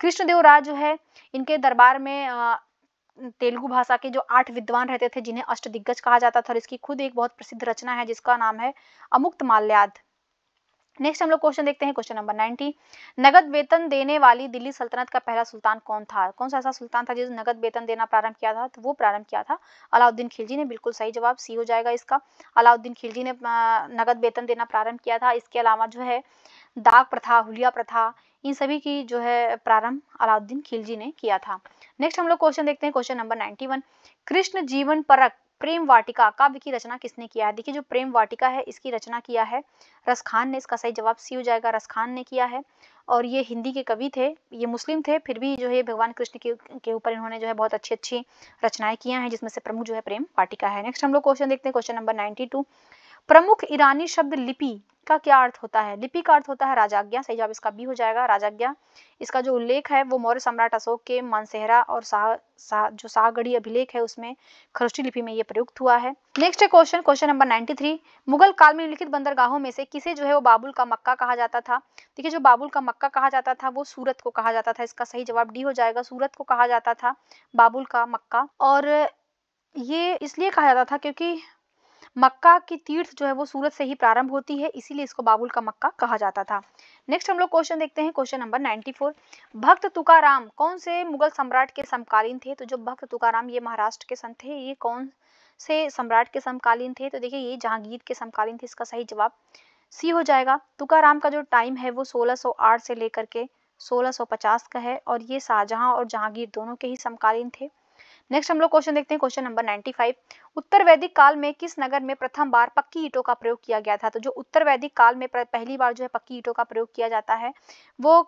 कृष्णदेव राय जो है इनके दरबार में तेलुगु भाषा के जो आठ विद्वान रहते थे जिन्हें अष्ट दिग्गज कहा जाता था और इसकी खुद एक बहुत प्रसिद्ध रचना है जिसका नाम है अमुक्त माल्याद नेक्स्ट हम लोग क्वेश्चन देखते हैं क्वेश्चन नंबर नाइनटी नगद वेतन देने वाली दिल्ली सल्तनत का पहला सुल्तान कौन था कौन सा ऐसा सुल्तान था जिसने नगद वेतन देना प्रारंभ किया था तो वो प्रारंभ किया था अलाउद्दीन खिलजी ने बिल्कुल सही जवाब सी हो जाएगा इसका अलाउद्दीन खिलजी ने नगद वेतन देना प्रारंभ किया था इसके अलावा जो है दाग प्रथा हुलिया प्रथा इन सभी की जो है प्रारंभ अलाउद्दीन खिलजी ने किया था नेक्स्ट हम लोग क्वेश्चन देखते हैं क्वेश्चन नंबर वन कृष्ण जीवन परक प्रेम वाटिका काव्य की रचना किसने किया है देखिए जो प्रेम वाटिका है इसकी रचना किया है रसखान ने इसका सही जवाब सी हो जाएगा रसखान ने किया है और ये हिंदी के कवि थे ये मुस्लिम थे फिर भी जो है भगवान कृष्ण के ऊपर इन्होंने जो है बहुत अच्छी अच्छी रचनाएं किया है जिसमें से प्रमुख जो है प्रेम वाटिका है नेक्स्ट हम लोग क्वेश्चन देखते हैं क्वेश्चन नंबर नाइन्टी प्रमुख ईरानी शब्द लिपि का क्या अर्थ होता है लिपि का अर्थ होता है राजाज्ञा सही जवाब इसका बी हो जाएगा राजाज्ञा इसका जो उल्लेख है वो मौर्य सम्राट अशोक के मानसेहरा और सा, सा, जो सागढ़ी अभिलेख है उसमें खरुष्टी लिपि में ये प्रयुक्त हुआ है नेक्स्ट है क्वेश्चन क्वेश्चन नंबर 93 मुगल काल में लिखित बंदरगाहों में से किसे जो है वो बाबुल का मक्का कहा जाता था देखिये जो बाबुल का मक्का कहा जाता था वो सूरत को कहा जाता था इसका सही जवाब डी हो जाएगा सूरत को कहा जाता था बाबुल का मक्का और ये इसलिए कहा जाता था क्योंकि मक्का की तीर्थ जो है वो सूरत से ही प्रारंभ होती है इसीलिए इसको बाबुल का मक्का कहा जाता था नेक्स्ट हम लोग क्वेश्चन देखते हैं क्वेश्चन नंबर 94 भक्त तुकाराम कौन से मुगल सम्राट के समकालीन थे तो जो भक्त तुकाराम ये महाराष्ट्र के संत थे ये कौन से सम्राट के समकालीन थे तो देखिये ये जहांगीर के समकालीन थे इसका सही जवाब सी हो जाएगा तुकाराम का जो टाइम है वो सोलह से लेकर के 1650 का है और ये शाहजहां और जहांगीर दोनों के ही समकालीन थे नेक्स्ट हम लोग क्वेश्चन देखते हैं क्वेश्चन नंबर 95 उत्तर वैदिक काल में किस नगर में प्रथम बार पक्की ईटों का प्रयोग किया गया था तो जो उत्तर वैदिक काल में पहली बार जो है पक्की ईटों का प्रयोग किया जाता है वो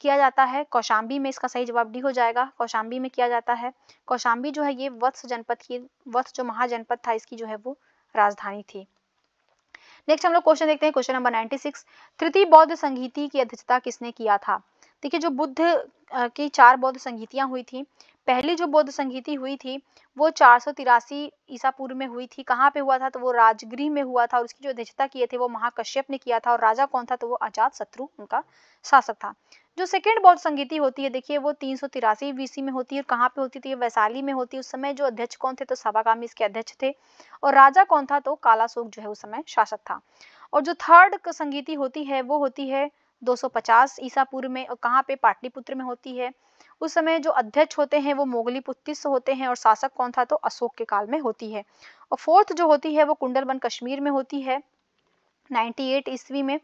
किया जाता है कौशाम्बी में इसका सही जवाब डी हो जाएगा कौशाम्बी में किया जाता है कौशाम्बी जो है ये वत्स जनपद की वत्स जो महाजनपद था इसकी जो है वो राजधानी थी नेक्स्ट हम लोग क्वेश्चन देखते हैं क्वेश्चन नंबर 96 तृतीय बौद्ध संगीति की अध्यक्षता किसने किया था देखिए जो बुद्ध की चार बौद्ध संगीतियां हुई थी पहली जो बौद्ध संगीति हुई थी वो चार सौ तिरासी ईसा पूर्व में हुई थी कहाँ पे हुआ था तो वो राजगृह में हुआ था और उसकी जो अध्यक्षता किए थे वो महाकश्यप ने किया था और राजा कौन था तो वो अजात शत्रु उनका शासक था जो सेकेंड बौद्ध संगीति होती है देखिए वो तीन सौ तिरासी बीसी में होती है और कहाँ पे होती थी वैशाली में होती है उस समय जो अध्यक्ष कौन थे तो सभागामी इसके अध्यक्ष थे और राजा कौन था तो कालाशोक जो है उस समय शासक था और जो थर्ड संगीति होती है वो होती है 250 ईसा पूर्व में और कहाँ पे पाटलिपुत्र में होती है उस समय जो अध्यक्ष होते हैं वो मोगली पुत्तीस होते हैं और शासक कौन था तो अशोक के काल में होती है और फोर्थ जो होती है वो कुंडलबन कश्मीर में होती है 98 ईस्वी में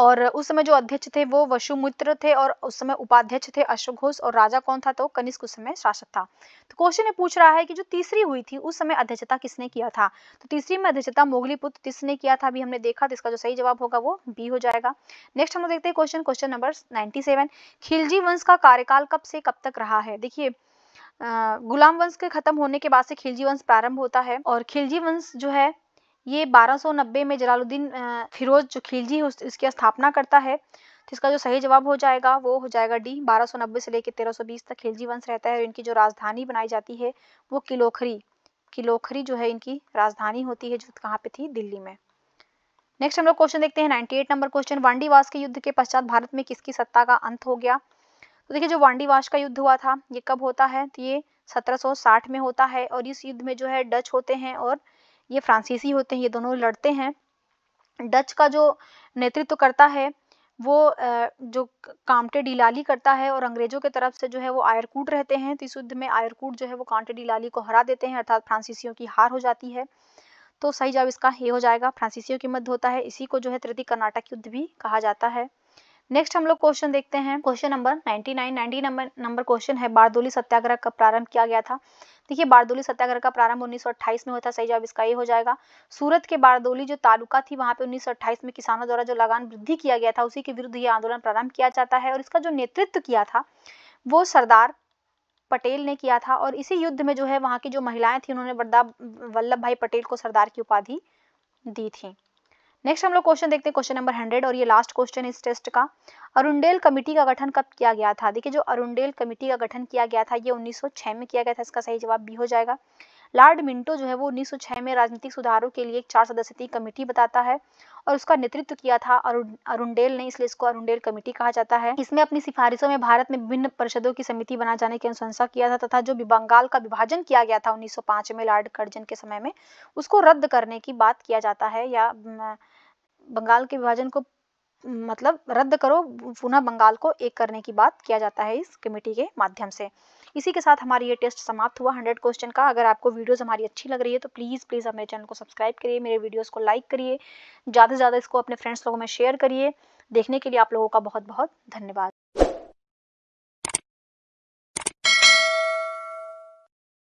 और उस समय जो अध्यक्ष थे वो वशुमित्र थे और उस समय उपाध्यक्ष थे अश्वघोष और राजा कौन था तो कनिष्क उस समय शासक था तो क्वेश्चन में पूछ रहा है कि जो तीसरी हुई थी उस समय अध्यक्षता किसने किया था तो तीसरी में अध्यक्षता मोगली पुत्र किसने किया था अभी हमने देखा तो इसका जो सही जवाब होगा वो बी हो जाएगा नेक्स्ट हम लोग देखते हैं question question number ninety Khilji वंश का कार्यकाल कब से कब तक रहा है देखिए गुलाम वंश के खत्म होने के बाद से खिलजी वंश प्रारंभ होता है और खिलजी वंश जो है ये 1290 में जलालुद्दीन फिरोज जो खिलजी है उसकी स्थापना करता है तो इसका जो सही जवाब हो जाएगा वो हो जाएगा डी 1290 से लेकर 1320 तक खिलजी वंश रहता है और इनकी जो राजधानी बनाई जाती है वो किलोखरी किलोखरी जो है इनकी राजधानी होती है जो कहाँ पे थी दिल्ली में नेक्स्ट हम लोग क्वेश्चन देखते हैं 98 नंबर क्वेश्चन वांडीवास के युद्ध के पश्चात भारत में किसकी सत्ता का अंत हो गया तो देखिए जो वांडीवास का युद्ध हुआ था ये कब होता है तो ये 1760 में होता है और इस युद्ध में जो है डच होते हैं और ये फ्रांसीसी होते हैं ये दोनों लड़ते हैं डच का जो नेतृत्व करता है वो जो कामटे डीलाली करता है और अंग्रेजों के तरफ से जो है वो आयरकूट रहते हैं तो इस युद्ध में आयरकूट जो है वो कांटे डीलाली को हरा देते हैं अर्थात फ्रांसीसियों की हार हो जाती है तो सही जवाब इसका ये हो जाएगा फ्रांसीसियों की मध्य होता है इसी को जो है तृतीय कर्नाटक युद्ध भी कहा जाता है नेक्स्ट हम लोग क्वेश्चन देखते हैं question number nine ninety number number question है बारदोली सत्याग्रह कब प्रारंभ किया गया था देखिए बारदोली सत्याग्रह का प्रारंभ 1928 में हुआ था सही जवाब इसका ये हो जाएगा सूरत के बारदोली जो तालुका थी वहां पे 1928 में किसानों द्वारा जो लगान वृद्धि किया गया था उसी के विरुद्ध ये आंदोलन प्रारंभ किया जाता है और इसका जो नेतृत्व किया था वो सरदार पटेल ने किया था और इसी युद्ध में जो है वहां की जो महिलाएं थी उन्होंने बरदा वल्लभ भाई पटेल को सरदार की उपाधि दी थी नेक्स्ट हम लोग क्वेश्चन देखते हैं क्वेश्चन नंबर हंड्रेड और ये लास्ट क्वेश्चन इस टेस्ट का अरुणेल कमेटी का गठन कब किया गया था देखिए जो अरुणेल कमेटी का गठन किया गया था ये 1906 में किया गया था इसका सही जवाब भी हो जाएगा लॉर्ड मिंटो जो है वो 1906 में राजनीतिक सुधारों के लिए एक चार सदस्य की कमेटी बताता है और उसका नेतृत्व किया था अरुणेल ने इसलिए इसको अरुणेल कमेटी कहा जाता है इसमें अपनी सिफारिशों में भारत में विभिन्न परिषदों की समिति बनाए जाने की अनुशंसा किया था तथा जो बंगाल का विभाजन किया गया था उन्नीस में लॉर्ड कर्जन के समय में उसको रद्द करने की बात किया जाता है या बंगाल के विभाजन को मतलब रद्द करो पुनः बंगाल को एक करने की बात किया जाता है इस कमेटी के माध्यम से इसी के साथ हमारी ये टेस्ट समाप्त हुआ हंड्रेड क्वेश्चन का अगर आपको वीडियोस हमारी अच्छी लग रही है तो प्लीज़ प्लीज़ हमारे चैनल को सब्सक्राइब करिए मेरे वीडियोस को लाइक करिए ज़्यादा से ज़्यादा इसको अपने फ्रेंड्स लोगों में शेयर करिए देखने के लिए आप लोगों का बहुत बहुत धन्यवाद